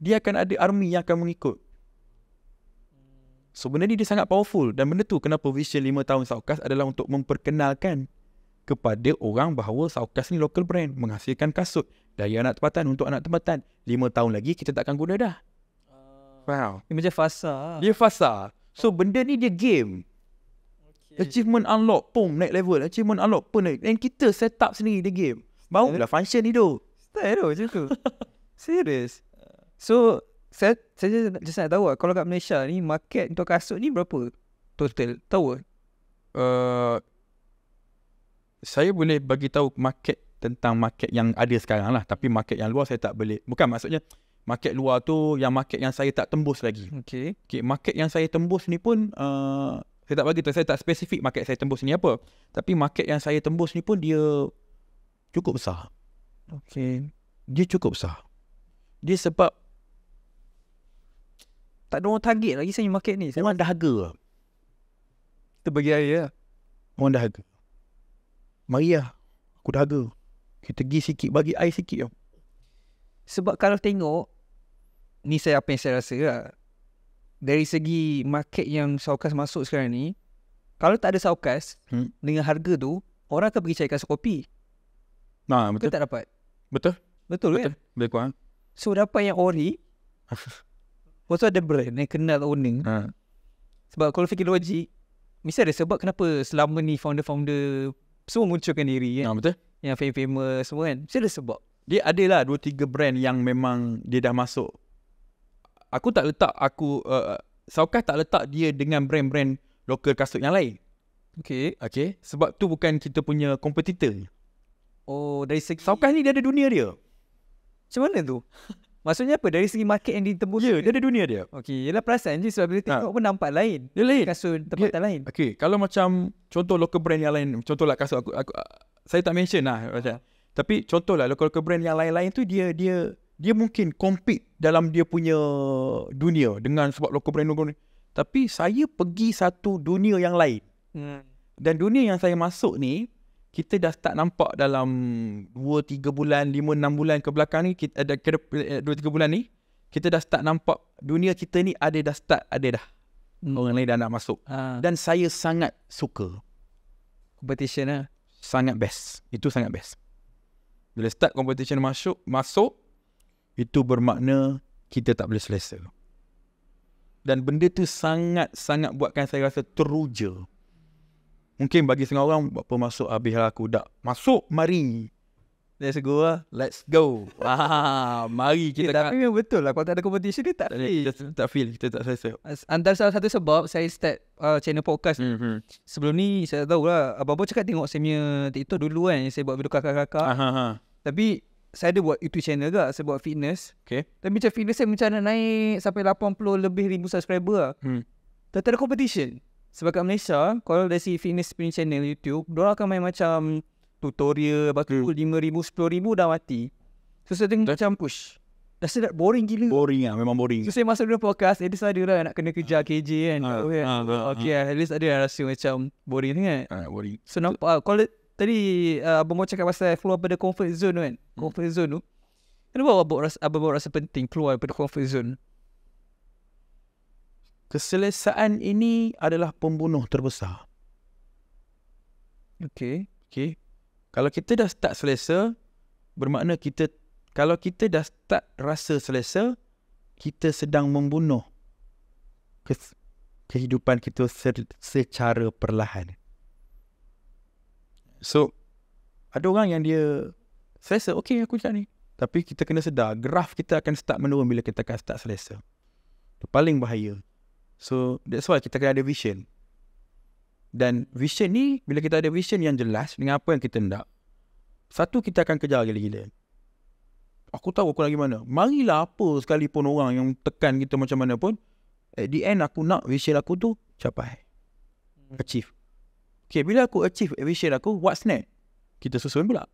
dia akan ada army yang akan mengikut so benda ni dia sangat powerful dan benda tu kenapa vision 5 tahun Saukas adalah untuk memperkenalkan kepada orang bahawa Saukas ni local brand menghasilkan kasut daya anak tempatan untuk anak tempatan 5 tahun lagi kita takkan guna dah wow ah. dia macam fasa dia fasa so benda ni dia game okay. Achievement unlock Boom naik level Achievement unlock pun naik Then kita set up sendiri the game Baru lah function ni tu Style tu macam tu Serius So Saya, saya just, just nak tahu lah, Kalau kat Malaysia ni Market untuk kasut ni berapa Total Tahu lah uh, Saya boleh bagi tahu market Tentang market yang ada sekarang lah Tapi market yang luar saya tak boleh Bukan maksudnya Market luar tu Yang market yang saya tak tembus lagi Okay, okay Market yang saya tembus ni pun uh, saya tak bagi tu saya tak spesifik market saya tembus ni apa tapi market yang saya tembus ni pun dia cukup besar okey dia cukup besar dia sebab tak ada orang target lagi saya market ni saya orang dahaga kita bagi air ya. orang dahaga mari lah aku dahaga kita pergi sikit bagi air sikit sebab kalau tengok ni saya apa yang saya rasa lah dari segi market yang Saukas masuk sekarang ni, kalau tak ada Saukas hmm. dengan harga tu, orang akan pergi cari kasut kopi. Nah, betul. Kau tak dapat. Betul. Betul, betul. kan? Betul. Betul. kurang. So dapat yang ori. Also ada brand yang kenal owning. Ha. Sebab kalau fikir logik, mesti ada sebab kenapa selama ni founder-founder semua munculkan diri. Kan? Nah, betul. Yang famous semua kan. Mesti ada sebab. Dia adalah dua tiga brand yang memang dia dah masuk aku tak letak aku uh, Saukah tak letak dia dengan brand-brand lokal kasut yang lain. Okey, okey. Sebab tu bukan kita punya kompetitor. Oh, dari segi... Saukah ni dia ada dunia dia. Macam mana tu? Maksudnya apa? Dari segi market yang ditembus? Ya, yeah, dia ada dunia dia. Okey. Yelah perasan je sebab bila tengok ha. pun nampak lain. Dia lain. Kasut tempatan dia... lain. Okey. Kalau macam contoh lokal brand yang lain. Contohlah kasut aku. aku, saya tak mention lah. Macam. Ha. Tapi contohlah lokal-lokal brand yang lain-lain tu dia dia dia mungkin compete dalam dia punya dunia dengan sebab local brand ni. Tapi saya pergi satu dunia yang lain. Hmm. Dan dunia yang saya masuk ni, kita dah start nampak dalam 2 3 bulan, 5 6 bulan ke belakang ni, kita ada ke 2 eh, 3 bulan ni, kita dah start nampak dunia kita ni ada dah start ada dah. Hmm. Orang lain dah nak masuk. Ha. Dan saya sangat suka competition lah. Sangat best. Itu sangat best. Bila start competition masuk, masuk itu bermakna kita tak boleh selesa. Dan benda tu sangat-sangat buatkan saya rasa teruja. Mungkin bagi setengah orang, apa masuk habis lah aku dah. Masuk, mari. Let's go lah. Let's go. Ah, mari kita. Eh, tapi memang betul lah. Kalau tak ada competition ni, tak feel. Kita, kita tak feel. Kita tak selesa. Antara salah satu sebab saya start uh, channel podcast. Mm-hmm. Sebelum ni, saya tahu lah. Abang-abang cakap tengok saya punya TikTok dulu kan. Saya buat video kakak-kakak. Tapi saya ada buat YouTube channel juga Saya buat fitness okay. Tapi macam fitness saya macam nak naik Sampai 80 lebih ribu subscriber lah hmm. Tak ada competition Sebab kat Malaysia Kalau dari si fitness punya channel YouTube Mereka akan main macam Tutorial Lepas tu hmm. 5 ribu 10 ribu dah mati So saya tengok macam push Dah sedap boring gila Boring lah memang boring So saya masuk dalam podcast At least ada lah nak kena kejar uh, KJ kan uh, oh, uh, Okay uh, at least ada lah rasa macam boring sangat uh, boring. So nampak uh, Kalau tadi uh, Abang Mo cakap pasal keluar pada comfort zone tu kan. Hmm. Comfort zone tu. Kenapa Abang Mo rasa, rasa penting keluar pada comfort zone? Keselesaan ini adalah pembunuh terbesar. Okay. Okay. Kalau kita dah start selesa, bermakna kita, kalau kita dah start rasa selesa, kita sedang membunuh kes, kehidupan kita secara perlahan. So ada orang yang dia selesa okay aku macam ni. Tapi kita kena sedar graf kita akan start menurun bila kita akan start selesa. Itu paling bahaya. So that's why kita kena ada vision. Dan vision ni bila kita ada vision yang jelas dengan apa yang kita nak. Satu kita akan kejar gila-gila. Aku tahu aku lagi mana. Marilah apa sekalipun orang yang tekan kita macam mana pun. At the end aku nak vision aku tu capai. Hmm. Achieve. Okay, bila aku achieve ambition aku, what's next? Kita susun pula.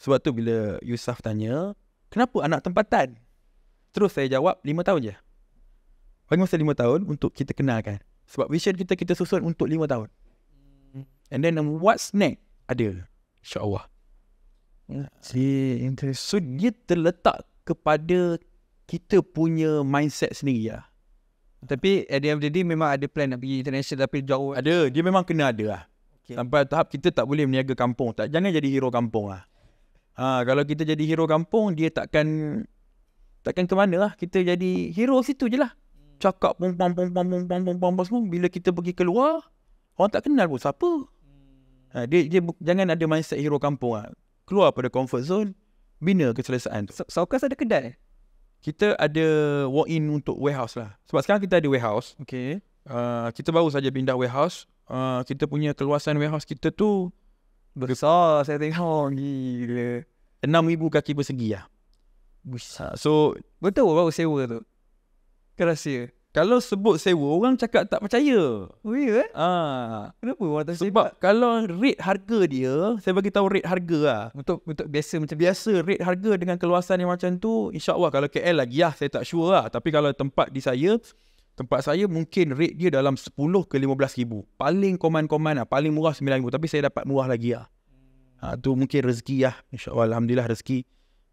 Sebab tu bila Yusuf tanya, kenapa anak tempatan? Terus saya jawab, lima tahun je. Bagi masa lima tahun untuk kita kenalkan. Sebab vision kita, kita susun untuk lima tahun. And then um, what's next? Ada. InsyaAllah. Yeah. So, dia terletak kepada kita punya mindset sendiri lah. Ya. Tapi at the end of the day memang ada plan nak pergi international tapi jauh. Ada, dia memang kena ada lah. Okay. Sampai tahap kita tak boleh meniaga kampung. Tak, jangan jadi hero kampung lah. Ha, kalau kita jadi hero kampung, dia takkan takkan ke mana lah. Kita jadi hero situ je lah. Hmm. Cakap pum pum pum pum pum pum pum pum pum pum Bila kita pergi keluar, orang tak kenal pun siapa. Hmm. Ha, dia, dia jangan ada mindset hero kampung lah. Keluar pada comfort zone, bina keselesaan tu. So, Saukas ada kedai? kita ada walk in untuk warehouse lah. Sebab sekarang kita ada warehouse. Okay. Uh, ah, kita baru saja pindah warehouse. Uh, kita punya keluasan warehouse kita tu besar. saya tengok oh gila. 6000 kaki persegi lah. Besar. Uh, so, betul baru sewa tu. Kerasia kalau sebut sewa orang cakap tak percaya. Oh ya? Yeah? Eh? Ha. Kenapa orang tak sebab sebab kalau rate harga dia, saya bagi tahu rate harga lah. Untuk untuk biasa macam biasa rate harga dengan keluasan yang macam tu, insya-Allah kalau KL lagi ya saya tak sure lah, tapi kalau tempat di saya Tempat saya mungkin rate dia dalam 10 ke 15 ribu. Paling koman-koman lah. Paling murah 9 ribu. Tapi saya dapat murah lagi lah. Ah, Ha, tu mungkin rezeki lah. Insya Allah, Alhamdulillah rezeki.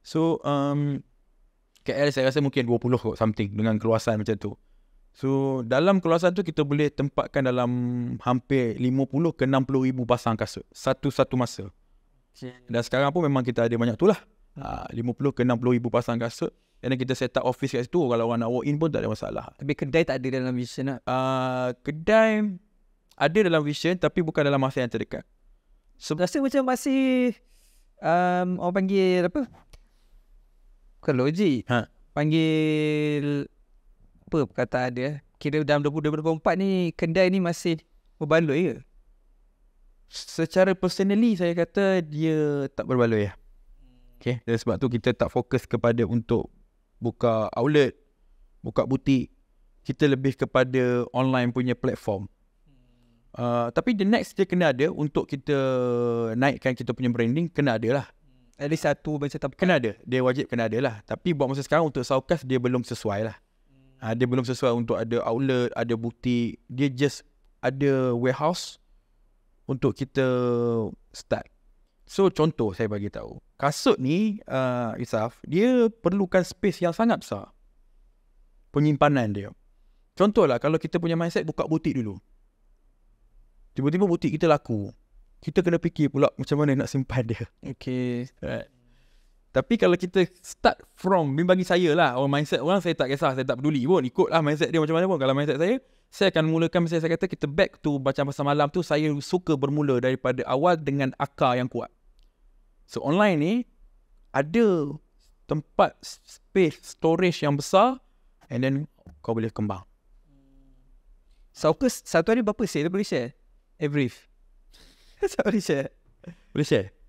So, um, KL saya rasa mungkin 20 kot something dengan keluasan macam tu. So dalam keluasan tu kita boleh tempatkan dalam hampir 50 ke 60 ribu pasang kasut satu-satu masa. Dan sekarang pun memang kita ada banyak tu lah. Ha, uh, 50 ke 60 ribu pasang kasut. Dan kita set up office kat situ kalau orang nak walk in pun tak ada masalah. Tapi kedai tak ada dalam vision lah? Uh, kedai ada dalam vision tapi bukan dalam masa yang terdekat. So, Rasa macam masih um, orang panggil apa? Bukan logik. Ha? Panggil apa perkataan dia Kira dalam 2024 ni Kedai ni masih berbaloi ke? Secara personally saya kata Dia tak berbaloi lah Okay Dan Sebab tu kita tak fokus kepada untuk Buka outlet Buka butik Kita lebih kepada online punya platform uh, Tapi the next dia kena ada Untuk kita naikkan kita punya branding Kena ada lah At least satu macam tak Kena ada. Dia wajib kena ada lah. Tapi buat masa sekarang untuk Saukas dia belum sesuai lah. Ha, dia belum sesuai untuk ada outlet, ada butik. Dia just ada warehouse untuk kita start. So contoh saya bagi tahu. Kasut ni uh, Isaf, dia perlukan space yang sangat besar. Penyimpanan dia. Contohlah kalau kita punya mindset buka butik dulu. Tiba-tiba butik kita laku. Kita kena fikir pula macam mana nak simpan dia. Okay. Right. Tapi kalau kita start from bim bagi saya lah Orang mindset orang Saya tak kisah Saya tak peduli pun Ikut lah mindset dia macam mana pun Kalau mindset saya Saya akan mulakan Saya, saya kata kita back to Bacaan pasal malam tu Saya suka bermula Daripada awal Dengan akar yang kuat So online ni Ada Tempat Space Storage yang besar And then Kau boleh kembang So ke Satu hari berapa saya Boleh share Every Boleh share Boleh share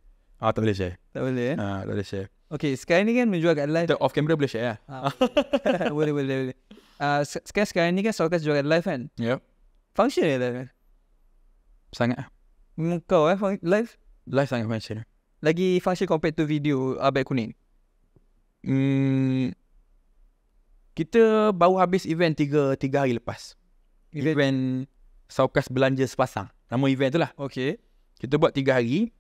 Ah tak boleh share. Tak boleh eh? Ah tak boleh share. Okay, sekarang ni kan menjual kat live. Off camera boleh share lah. Ya? boleh, boleh, boleh. Uh, sekarang, sekarang ni kan Sokas jual kat live kan? Ya. Yep. Function ni kan? Sangat. Eh? Hmm, kau eh, live? Live sangat function. Lagi function compared to video abad ah, kuning? Hmm, kita baru habis event 3 tiga hari lepas. Event, event Sokas belanja sepasang. Nama event tu lah. Okay. Kita buat 3 hari.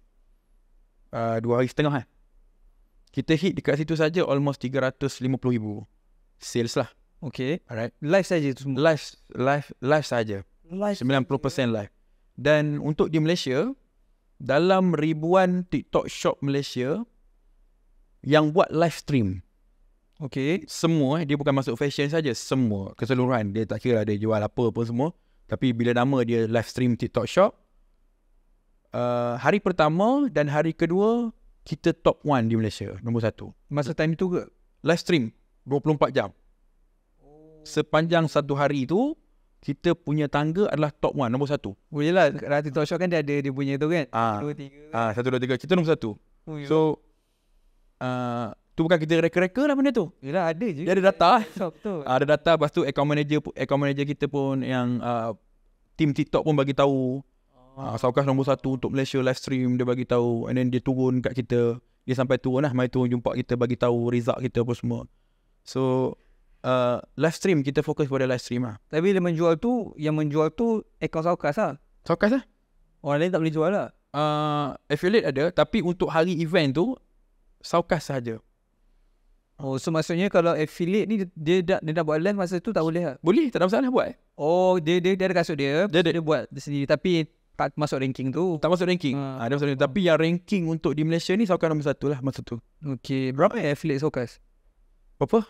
Ah, dua hari setengah kan. Kita hit dekat situ saja almost 350,000 sales lah. Okay. Alright. Live saja tu semua. Live live live saja. Live 90% saja. live. Dan untuk di Malaysia dalam ribuan TikTok shop Malaysia yang buat live stream. Okay. Semua eh, dia bukan masuk fashion saja, semua keseluruhan dia tak kira lah dia jual apa pun semua. Tapi bila nama dia live stream TikTok shop, uh, hari pertama dan hari kedua kita top one di Malaysia nombor satu. masa time itu ke live stream 24 jam oh. sepanjang satu hari itu kita punya tangga adalah top one nombor satu. boleh lah Rati Talk Show kan dia ada dia punya tu kan 1, ah. 2, kan? ah, Satu dua tiga. kita nombor 1 so ya. uh, tu bukan kita reka-reka lah benda tu yelah ada je dia ada data uh, ada data lepas tu account manager account manager kita pun yang uh, team TikTok pun bagi tahu Ah, Saukas nombor satu untuk Malaysia live stream dia bagi tahu and then dia turun kat kita dia sampai turun lah mai turun jumpa kita bagi tahu result kita apa semua. So uh, live stream kita fokus pada live stream lah. Tapi dia menjual tu yang menjual tu account Saukas lah. Saukas lah. Orang lain tak boleh jual lah. Uh, affiliate ada tapi untuk hari event tu Saukas saja. Oh, so maksudnya kalau affiliate ni dia dah dia dah buat live masa tu tak boleh lah. Boleh, tak ada masalah buat. Oh, dia dia dia ada kasut dia. Dia, dia, dia buat dia sendiri tapi tak masuk ranking tu. Tak masuk ranking. Ha. Ha, dia masuk ranking. Tapi yang ranking untuk di Malaysia ni Saukan nombor satu lah masa tu. Okay. Berapa ya affiliate Saukas? Apa?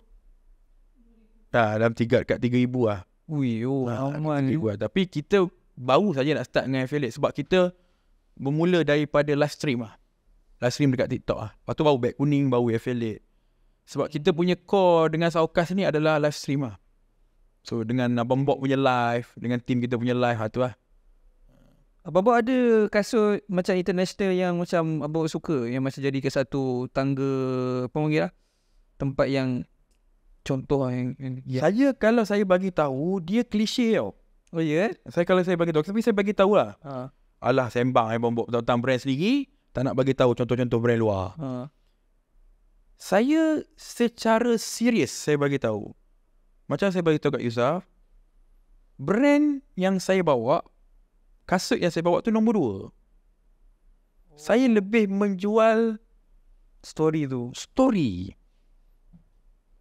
Tak, ha, dalam tiga, kat 3,000 lah. Ui, oh, ha, aman. Lah. Tapi kita baru saja nak start dengan affiliate sebab kita bermula daripada live stream lah. Live stream dekat TikTok lah. Lepas tu baru beg kuning, baru affiliate. Sebab kita punya core dengan Saukas ni adalah live stream lah. So dengan Abang Bob punya live, dengan team kita punya live lah tu lah. Abang Bob ada kasut macam international yang macam Abang Bob suka yang macam jadi ke satu tangga apa panggil lah tempat yang contoh ah yang, yang yeah. saya kalau saya bagi tahu dia klise tau. Oh ya. Yeah? Saya kalau saya bagi tahu tapi saya bagi tahu lah. Ha. Alah sembang eh Abang Bob tentang brand sendiri tak nak bagi tahu contoh-contoh brand luar. Ha. Saya secara serius saya bagi tahu. Macam saya bagi tahu kat Yusaf, brand yang saya bawa Kasut yang saya bawa tu nombor dua. Oh. Saya lebih menjual story tu. Story.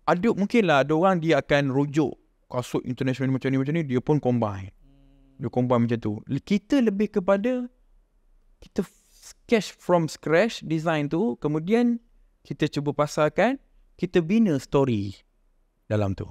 Ada mungkin lah ada orang dia akan rujuk kasut international macam ni macam ni dia pun combine. Hmm. Dia combine macam tu. Kita lebih kepada kita sketch from scratch design tu kemudian kita cuba pasarkan kita bina story dalam tu.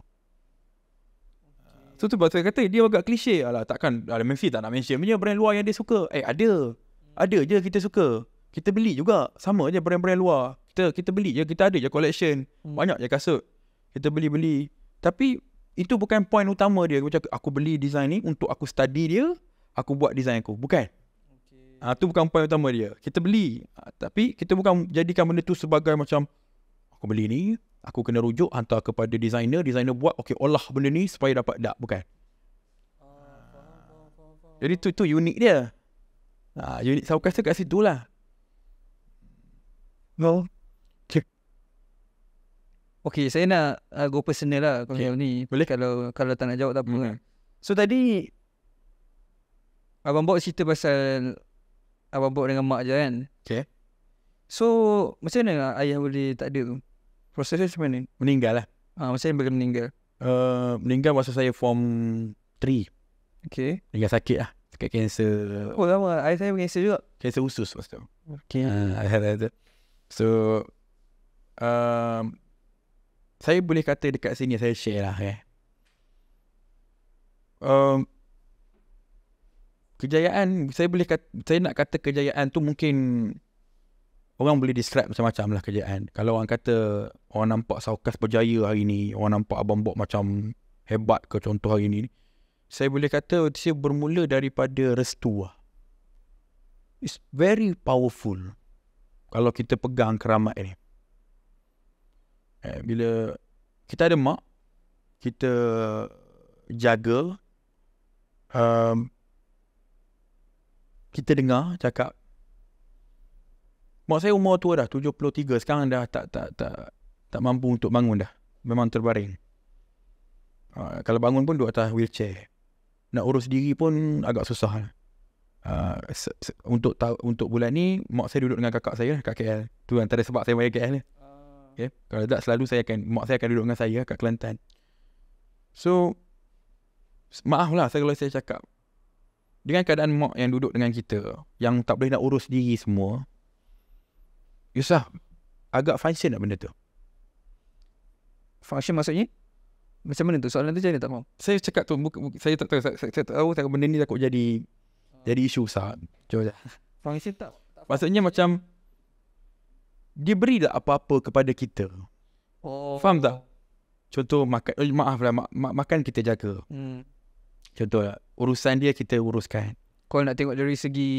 So tu Batu kata dia agak klise alah takkan ada mesti tak nak mention punya brand luar yang dia suka. Eh ada. Ada je kita suka. Kita beli juga sama je brand-brand luar. Kita kita beli je kita ada je collection. Hmm. Banyak je kasut. Kita beli-beli. Tapi itu bukan point utama dia macam aku beli design ni untuk aku study dia, aku buat design aku. Bukan. Okay. Ha, ah, tu bukan point utama dia. Kita beli ha, tapi kita bukan jadikan benda tu sebagai macam aku beli ni aku kena rujuk hantar kepada designer designer buat okey olah benda ni supaya dapat dak bukan jadi tu tu unik dia ha unik saukas tu kat situ lah well Okay, saya nak uh, go personal lah kalau okay. ni. Boleh? Kalau, kalau tak nak jawab tak apa. Mm-hmm. So tadi, Abang Bob cerita pasal Abang Bob dengan mak je kan? Okay. So, macam mana ayah boleh tak ada tu? prosesnya macam ni, Meninggal lah. Ah, uh, macam mana meninggal? Uh, meninggal masa saya form 3. Okay. Meninggal sakit lah. Sakit cancer. Oh lama. Saya saya cancer juga. Cancer usus masa tu. Okay. Uh, so, um, saya boleh kata dekat sini saya share lah. Eh. Um, kejayaan, saya boleh kata, saya nak kata kejayaan tu mungkin Orang boleh describe macam-macam lah kerjaan. Kalau orang kata orang nampak Saukas berjaya hari ni, orang nampak Abang Bob macam hebat ke contoh hari ni, saya boleh kata saya bermula daripada restu lah. It's very powerful kalau kita pegang keramat ni. Eh, bila kita ada mak, kita jaga, um, kita dengar cakap Mak saya umur tua dah 73 Sekarang dah tak tak tak tak mampu untuk bangun dah Memang terbaring uh, Kalau bangun pun duduk atas wheelchair Nak urus diri pun agak susah Uh, untuk ta- untuk bulan ni mak saya duduk dengan kakak saya lah, kat KL. Tu antara sebab saya bayar KL ni. Lah. Okay. Ah. Ya, kalau tak selalu saya akan mak saya akan duduk dengan saya kat Kelantan. So maaf lah saya kalau saya cakap dengan keadaan mak yang duduk dengan kita yang tak boleh nak urus diri semua Yusah Agak function tak benda tu Function maksudnya Macam mana tu soalan tu jadi tak mau Saya cakap tu buka, buka, Saya tak tahu saya, saya, tak tahu Benda ni takut jadi uh. Jadi isu sah Cuma tak, tak Maksudnya function. macam Dia beri tak apa-apa kepada kita oh. Faham tak Contoh makan eh, Maaf lah ma- ma- Makan kita jaga hmm. Contoh lah Urusan dia kita uruskan Kalau nak tengok dari segi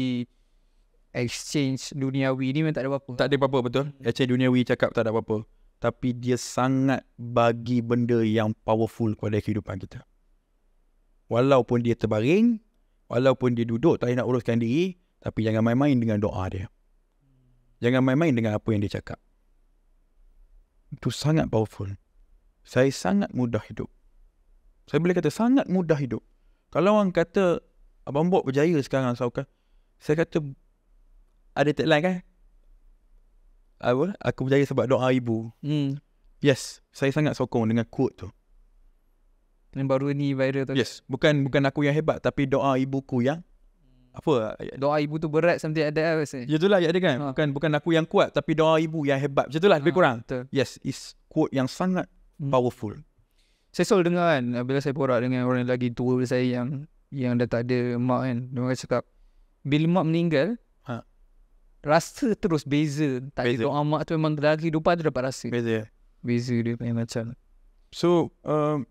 exchange duniawi ni memang tak ada apa-apa. Tak ada apa-apa betul. Exchange hmm. duniawi cakap tak ada apa-apa. Tapi dia sangat bagi benda yang powerful kepada kehidupan kita. Walaupun dia terbaring, walaupun dia duduk tak nak uruskan diri, tapi jangan main-main dengan doa dia. Jangan main-main dengan apa yang dia cakap. Itu sangat powerful. Saya sangat mudah hidup. Saya boleh kata sangat mudah hidup. Kalau orang kata Abang Bob berjaya sekarang, saya kata ada tagline kan? Apa? Aku berjaya sebab doa ibu. Hmm. Yes, saya sangat sokong dengan quote tu. Yang baru ni viral tu. Yes, bukan bukan aku yang hebat tapi doa ibuku yang apa? Doa ibu tu berat sampai ada lah rasa. Ya itulah ya ada kan. Ha. Bukan bukan aku yang kuat tapi doa ibu yang hebat. Macam itulah ha, lebih kurang. Betul. Yes, is quote yang sangat hmm. powerful. Saya selalu dengar kan bila saya borak dengan orang lagi tua saya yang yang dah tak ada mak kan. Mereka cakap bila mak meninggal rasa terus beza tak beza. doa mak tu memang dalam kehidupan tu dapat rasa beza ya. beza dia punya macam so um,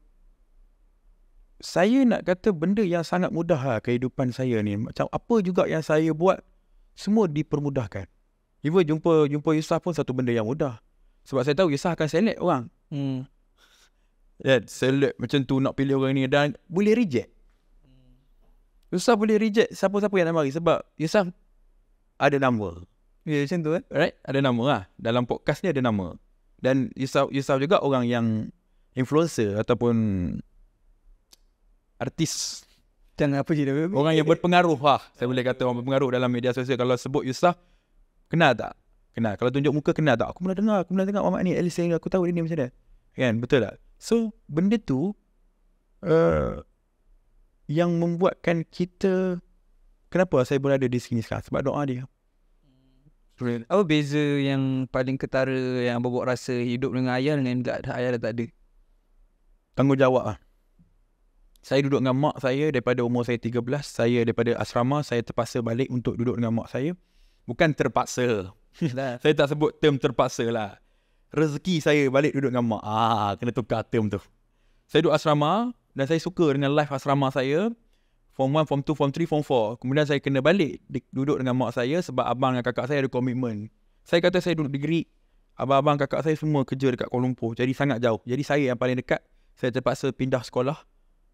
saya nak kata benda yang sangat mudah lah kehidupan saya ni macam apa juga yang saya buat semua dipermudahkan Ibu jumpa jumpa Yusuf pun satu benda yang mudah sebab saya tahu Yusuf akan select orang hmm. Yeah, select macam tu nak pilih orang ni dan boleh reject hmm. Yusuf boleh reject siapa-siapa yang nak mari sebab Yusuf ada nama. Ya yeah, macam tu kan. Eh? Right? Ada nama lah. Dalam podcast ni ada nama. Dan Yusuf, Yusuf juga orang yang influencer ataupun artis. Jangan apa je. Orang yang berpengaruh lah. Saya boleh kata orang berpengaruh dalam media sosial. Kalau sebut Yusuf, kena tak? Kena. Kalau tunjuk muka, kena tak? Aku pernah dengar. Aku pernah tengok orang ni. At least aku tahu dia ni macam mana. Kan? Betul tak? So, benda tu uh. yang membuatkan kita kenapa saya boleh ada di sini sekarang? Sebab doa dia. Hmm. Apa beza yang paling ketara yang abang buat rasa hidup dengan ayah yang tak ada ayah dah tak ada? Tanggungjawab lah. Saya duduk dengan mak saya daripada umur saya 13. Saya daripada asrama, saya terpaksa balik untuk duduk dengan mak saya. Bukan terpaksa. saya tak sebut term terpaksa lah. Rezeki saya balik duduk dengan mak. Ah, kena tukar term tu. Saya duduk asrama dan saya suka dengan life asrama saya form 1, form 2, form 3, form 4. Kemudian saya kena balik duduk dengan mak saya sebab abang dan kakak saya ada komitmen. Saya kata saya duduk degree. Abang-abang kakak saya semua kerja dekat Kuala Lumpur. Jadi sangat jauh. Jadi saya yang paling dekat, saya terpaksa pindah sekolah.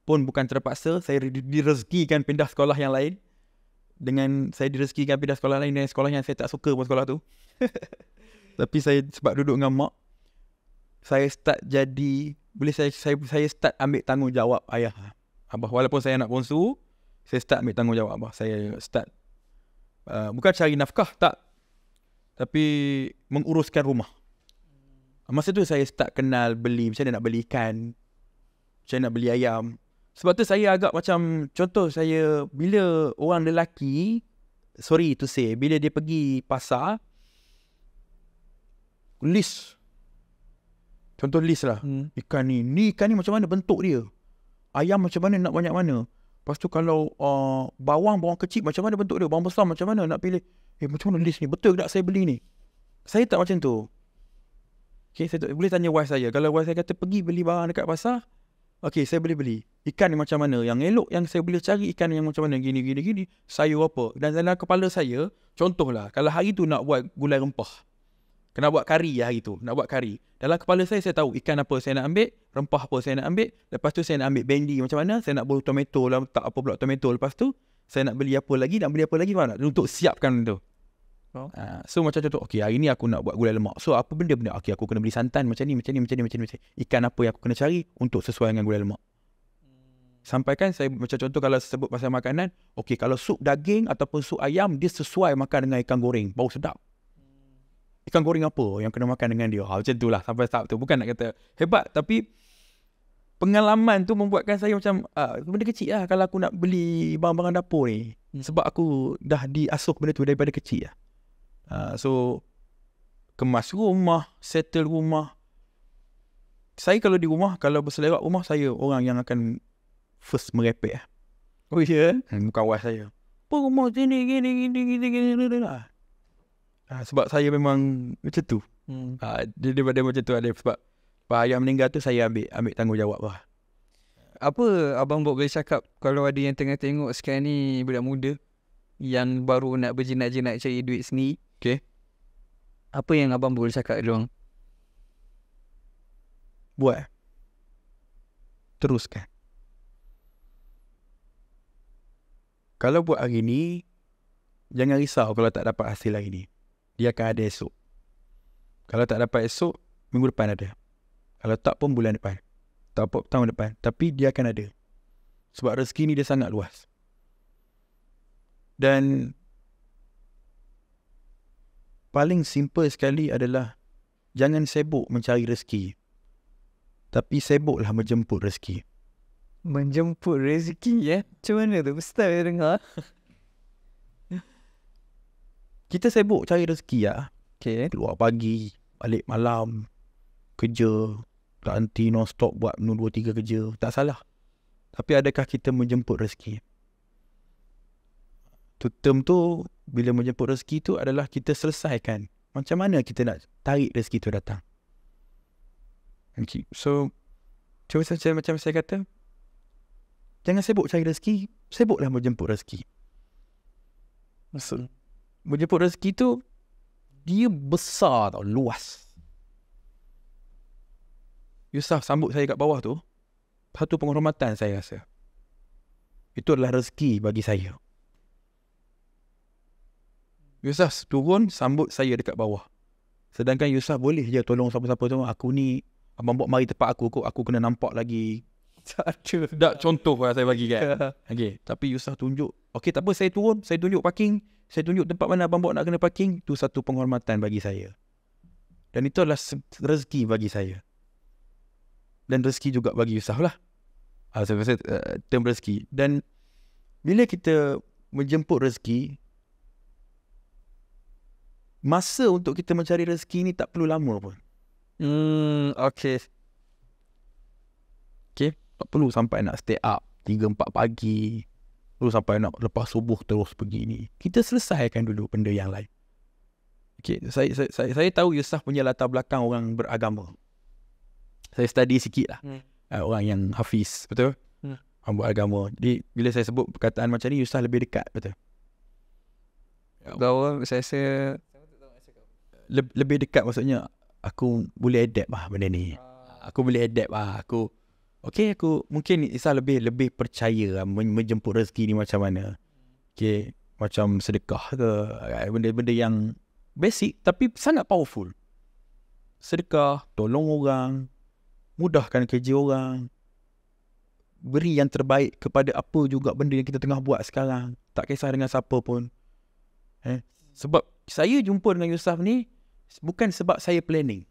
Pun bukan terpaksa, saya direzekikan pindah sekolah yang lain. Dengan saya direzekikan pindah sekolah lain dengan sekolah yang saya tak suka pun sekolah tu. Tapi saya sebab duduk dengan mak, saya start jadi, boleh saya, saya, saya start ambil tanggungjawab ayah. Abah, walaupun saya nak bongsu, saya start ambil tanggungjawab apa saya start uh, bukan cari nafkah tak tapi menguruskan rumah ah, masa tu saya start kenal beli macam mana nak beli ikan macam mana nak beli ayam sebab tu saya agak macam contoh saya bila orang lelaki sorry to say bila dia pergi pasar list contoh list lah hmm. ikan ni ni ikan ni macam mana bentuk dia ayam macam mana nak banyak mana Lepas tu kalau uh, bawang bawang kecil macam mana bentuk dia? Bawang besar macam mana nak pilih? Eh macam mana list ni? Betul ke tak saya beli ni? Saya tak macam tu. Okay, saya tak, boleh tanya wife saya. Kalau wife saya kata pergi beli barang dekat pasar, okay, saya boleh beli. Ikan yang macam mana? Yang elok yang saya boleh cari ikan yang macam mana? Gini, gini, gini. Sayur apa? Dan dalam kepala saya, contohlah, kalau hari tu nak buat gulai rempah, kena buat kari lah gitu, Nak buat kari. Dalam kepala saya, saya tahu ikan apa saya nak ambil, rempah apa saya nak ambil. Lepas tu saya nak ambil bendi macam mana, saya nak bawa tomato lah, tak apa pula tomato. Lepas tu saya nak beli apa lagi, nak beli apa lagi, mana? untuk siapkan tu. Oh. Uh, so macam contoh, okay hari ni aku nak buat gulai lemak. So apa benda-benda, okay aku kena beli santan macam ni, macam ni, macam ni, macam ni. Macam ni. Ikan apa yang aku kena cari untuk sesuai dengan gulai lemak. Sampaikan saya macam contoh kalau sebut pasal makanan, okay, kalau sup daging ataupun sup ayam dia sesuai makan dengan ikan goreng, bau sedap ikan goreng apa yang kena makan dengan dia. Ha, macam tu lah sampai start tu. Bukan nak kata hebat tapi pengalaman tu membuatkan saya macam uh, benda kecil lah kalau aku nak beli barang-barang dapur ni. Hmm. Sebab aku dah diasuh benda tu daripada kecil lah. Uh, so kemas rumah, settle rumah. Saya kalau di rumah, kalau berselerak rumah saya orang yang akan first merepek lah. Oh ya? Yeah? Hmm, bukan wife saya. Apa rumah sini gini gini gini gini gini gini gini Ha, sebab saya memang macam tu. Hmm. Ha, dia daripada macam tu ada sebab Pak Ayah meninggal tu saya ambil ambil tanggungjawab lah. Apa Abang Bob boleh cakap kalau ada yang tengah tengok sekarang ni budak muda yang baru nak berjinak-jinak cari duit sendiri. Okay. Apa yang Abang boleh cakap dia orang? Buat. Teruskan. Kalau buat hari ni, jangan risau kalau tak dapat hasil hari ni dia akan ada esok. Kalau tak dapat esok, minggu depan ada. Kalau tak pun bulan depan. Tak apa tahun depan. Tapi dia akan ada. Sebab rezeki ni dia sangat luas. Dan paling simple sekali adalah jangan sibuk mencari rezeki. Tapi sibuklah menjemput rezeki. Menjemput rezeki ya? Eh? Macam mana tu? Ustaz dengar. Kita sibuk cari rezeki lah. Okay. Keluar pagi, balik malam, kerja, tak henti non-stop buat 2-3 kerja. Tak salah. Tapi adakah kita menjemput rezeki? To term tu, bila menjemput rezeki tu adalah kita selesaikan. Macam mana kita nak tarik rezeki tu datang? Okay. So, cuma saya macam saya kata, jangan sibuk cari rezeki, sibuklah menjemput rezeki. Maksudnya? menjemput rezeki tu dia besar tau luas Yusuf sambut saya kat bawah tu satu penghormatan saya rasa itu adalah rezeki bagi saya Yusuf turun sambut saya dekat bawah sedangkan Yusuf boleh je tolong siapa-siapa tu aku ni abang buat mari tempat aku kok aku kena nampak lagi tak contoh lah saya bagi kan okay. tapi Yusuf tunjuk Okay tak apa saya turun Saya tunjuk parking saya tunjuk tempat mana abang bawa nak kena parking itu satu penghormatan bagi saya dan itu adalah rezeki bagi saya dan rezeki juga bagi Yusuf lah ha, ah, saya rasa uh, term rezeki dan bila kita menjemput rezeki masa untuk kita mencari rezeki ni tak perlu lama pun hmm okey okey tak perlu sampai nak stay up 3 4 pagi Terus sampai nak lepas subuh terus pergi ni. Kita selesaikan dulu benda yang lain. Okay, saya, saya, saya, saya tahu Yusuf punya latar belakang orang beragama. Saya study sikit lah. Hmm. Ah, orang yang Hafiz, betul? Hmm. Orang beragama. Jadi, bila saya sebut perkataan macam ni, Yusuf lebih dekat, betul? Bahawa saya rasa... lebih dekat maksudnya, aku boleh adapt lah benda ni. Ah. Aku boleh adapt lah. Aku... Okay aku mungkin Isa lebih lebih percaya lah menjemput rezeki ni macam mana. Okay macam sedekah ke eh, benda-benda yang basic tapi sangat powerful. Sedekah, tolong orang, mudahkan kerja orang. Beri yang terbaik kepada apa juga benda yang kita tengah buat sekarang. Tak kisah dengan siapa pun. Eh? Sebab saya jumpa dengan Yusuf ni bukan sebab saya planning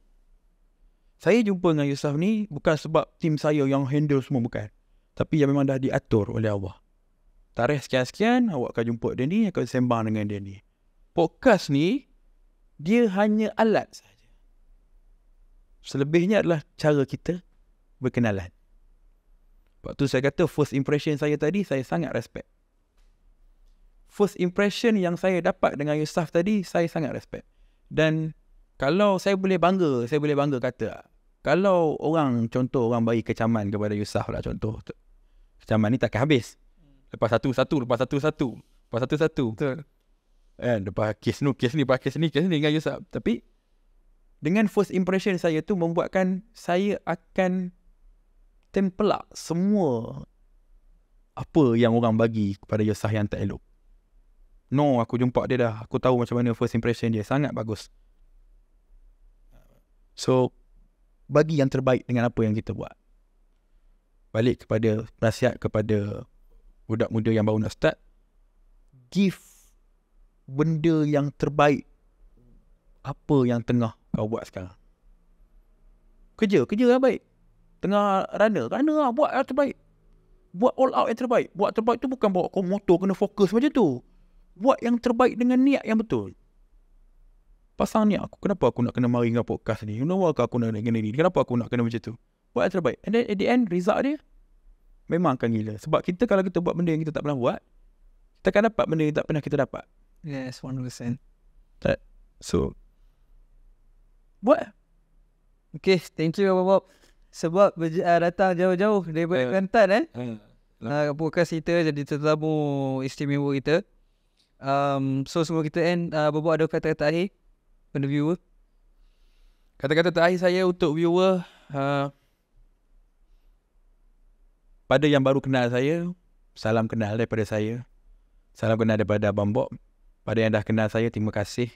saya jumpa dengan Yusuf ni bukan sebab tim saya yang handle semua bukan. Tapi yang memang dah diatur oleh Allah. Tarikh sekian-sekian, awak akan jumpa dia ni, akan sembang dengan dia ni. Podcast ni, dia hanya alat saja. Selebihnya adalah cara kita berkenalan. Sebab tu saya kata first impression saya tadi, saya sangat respect. First impression yang saya dapat dengan Yusuf tadi, saya sangat respect. Dan kalau saya boleh bangga, saya boleh bangga kata kalau orang contoh orang bagi kecaman kepada Yusuf lah contoh. Kecaman ni takkan habis. Lepas satu satu, lepas satu satu, lepas satu satu. Betul. Kan lepas kes ni, kes ni, lepas kes ni, kes ni dengan Yusuf. Tapi dengan first impression saya tu membuatkan saya akan tempelak semua apa yang orang bagi kepada Yusuf yang tak elok. No, aku jumpa dia dah. Aku tahu macam mana first impression dia. Sangat bagus. So bagi yang terbaik dengan apa yang kita buat. Balik kepada nasihat kepada budak muda yang baru nak start. Give benda yang terbaik apa yang tengah kau buat sekarang. Kerja, kerja yang baik. Tengah runner, runner lah buat yang terbaik. Buat all out yang terbaik. Buat terbaik tu bukan bawa kau motor kena fokus macam tu. Buat yang terbaik dengan niat yang betul. Pasang ni aku Kenapa aku nak kena mari dengan podcast ni Kenapa you know aku nak kena ni Kenapa aku nak kena macam tu Buat yang terbaik And then at the end Result dia Memang akan gila Sebab kita kalau kita buat benda yang kita tak pernah buat Kita akan dapat benda yang tak pernah kita dapat Yes 100% right. So Buat Okay thank you Bob Sebab uh, datang jauh-jauh Dari uh, eh. Kelantan eh uh, uh, Podcast kita jadi tetamu istimewa kita um, So semua kita end uh, Bob ada kata-kata akhir kepada viewer Kata-kata terakhir saya untuk viewer uh, Pada yang baru kenal saya Salam kenal daripada saya Salam kenal daripada Abang Bob Pada yang dah kenal saya, terima kasih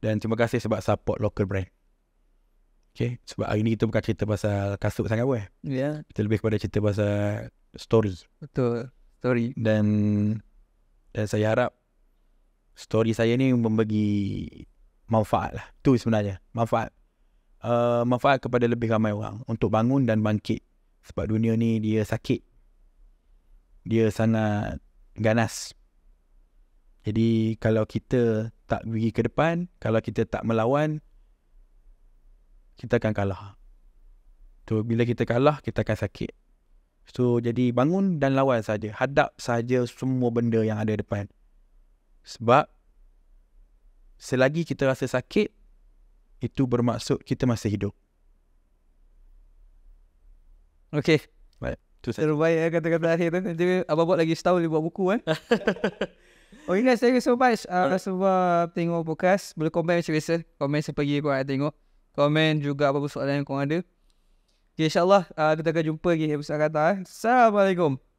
Dan terima kasih sebab support local brand Okay, sebab hari ni kita bukan cerita pasal kasut sangat pun eh Ya Kita lebih kepada cerita pasal stories Betul, story Dan dan saya harap Story saya ni memberi manfaat lah. Itu sebenarnya. Manfaat. Uh, manfaat kepada lebih ramai orang untuk bangun dan bangkit. Sebab dunia ni dia sakit. Dia sangat ganas. Jadi kalau kita tak pergi ke depan, kalau kita tak melawan, kita akan kalah. So, bila kita kalah, kita akan sakit. So, jadi bangun dan lawan saja. Hadap saja semua benda yang ada depan. Sebab selagi kita rasa sakit, itu bermaksud kita masih hidup. Okay. Baik. Itu saya. Terbaik eh, kata-kata akhir tu. Nanti abang buat lagi setahun dia buat buku kan. Eh? okay guys, thank you so much. Uh, right. Semua tengok podcast. Boleh komen macam biasa. Komen sepagi korang nak tengok. Komen juga apa-apa soalan yang korang ada. Okay, insyaAllah uh, kita akan jumpa lagi episode kata. Eh. Assalamualaikum.